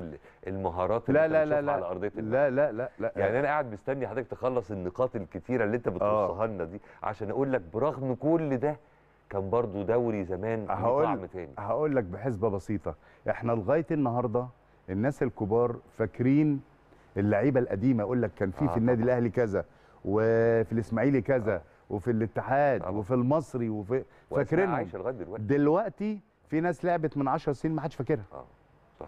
المهارات اللي لا لا لا لا على ارضيه لا لا لا لا يعني انا قاعد مستني حضرتك تخلص النقاط الكتيره اللي انت آه. بتوصفها لنا دي عشان اقول لك برغم كل ده كان برضو دوري زمان هقول تاني هقول لك بحسبه بسيطه احنا لغايه النهارده الناس الكبار فاكرين اللعيبه القديمه اقول لك كان في آه في النادي الاهلي كذا وفي الاسماعيلي كذا آه وفي الاتحاد آه وفي المصري وفي فاكرين عايشه لغايه دلوقتي دلوقتي في ناس لعبت من 10 سنين ما حدش فاكرها آه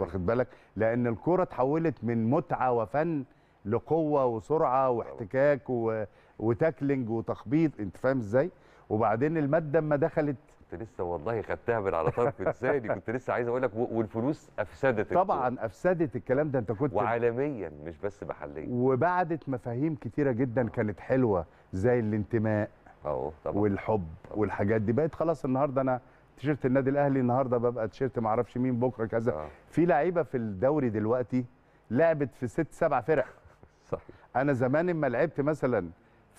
واخد بالك لان الكوره اتحولت من متعه وفن لقوه وسرعه واحتكاك و... وتاكلنج وتخبيط انت فاهم ازاي؟ وبعدين الماده اما دخلت كنت لسه والله خدتها من على طرف لساني كنت لسه عايز اقول لك والفلوس افسدت طبعا الكلام. افسدت الكلام ده انت كنت وعالميا مش بس محليا وبعدت مفاهيم كتيره جدا كانت حلوه زي الانتماء اه طبعا والحب طبعا. والحاجات دي بقت خلاص النهارده انا تيشيرت النادي الاهلي النهارده ببقى تيشيرت ما اعرفش مين بكره كذا أوه. في لعيبه في الدوري دلوقتي لعبت في ست سبع فرق [laughs] صح انا زمان اما لعبت مثلا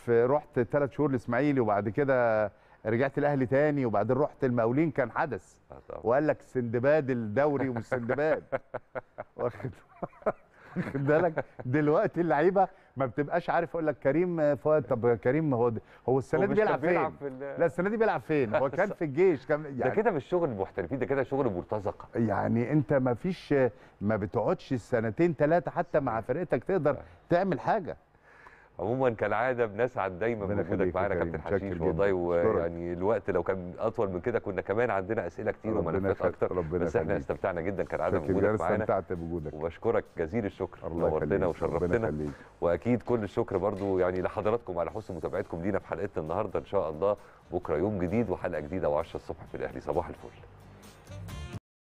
في رحت ثلاث شهور الاسماعيلي وبعد كده رجعت الاهلي تاني وبعدين رحت المقاولين كان حدث آه، وقال لك سندباد الدوري ومش سندباد [laughs] واخد واخد بالك دلوقتي اللعيبه ما بتبقاش عارف اقول لك كريم فؤاد طب كريم هو هو السنه دي بيلعب فين؟ لا السنه دي بيلعب فين؟ هو كان [laughs] في الجيش كان يعني ده كده مش شغل محترفين ده كده شغل مرتزقه يعني انت ما فيش ما بتقعدش سنتين ثلاثه حتى مع فرقتك تقدر آه. تعمل حاجه عموما كالعاده بنسعد دايما بوجودك معانا كابتن حشيش والله ويعني الوقت لو كان اطول من كده كنا كمان عندنا اسئله كتير وملفات اكتر ربنا بس احنا استمتعنا جدا كالعاده بوجودك معانا استمتعت بوجودك وبشكرك جزيل الشكر نورتنا وشرفتنا واكيد كل الشكر برضو يعني لحضراتكم على حسن متابعتكم لينا في حلقتنا النهارده ان شاء الله بكره يوم جديد وحلقه جديده و10 الصبح في الاهلي صباح الفل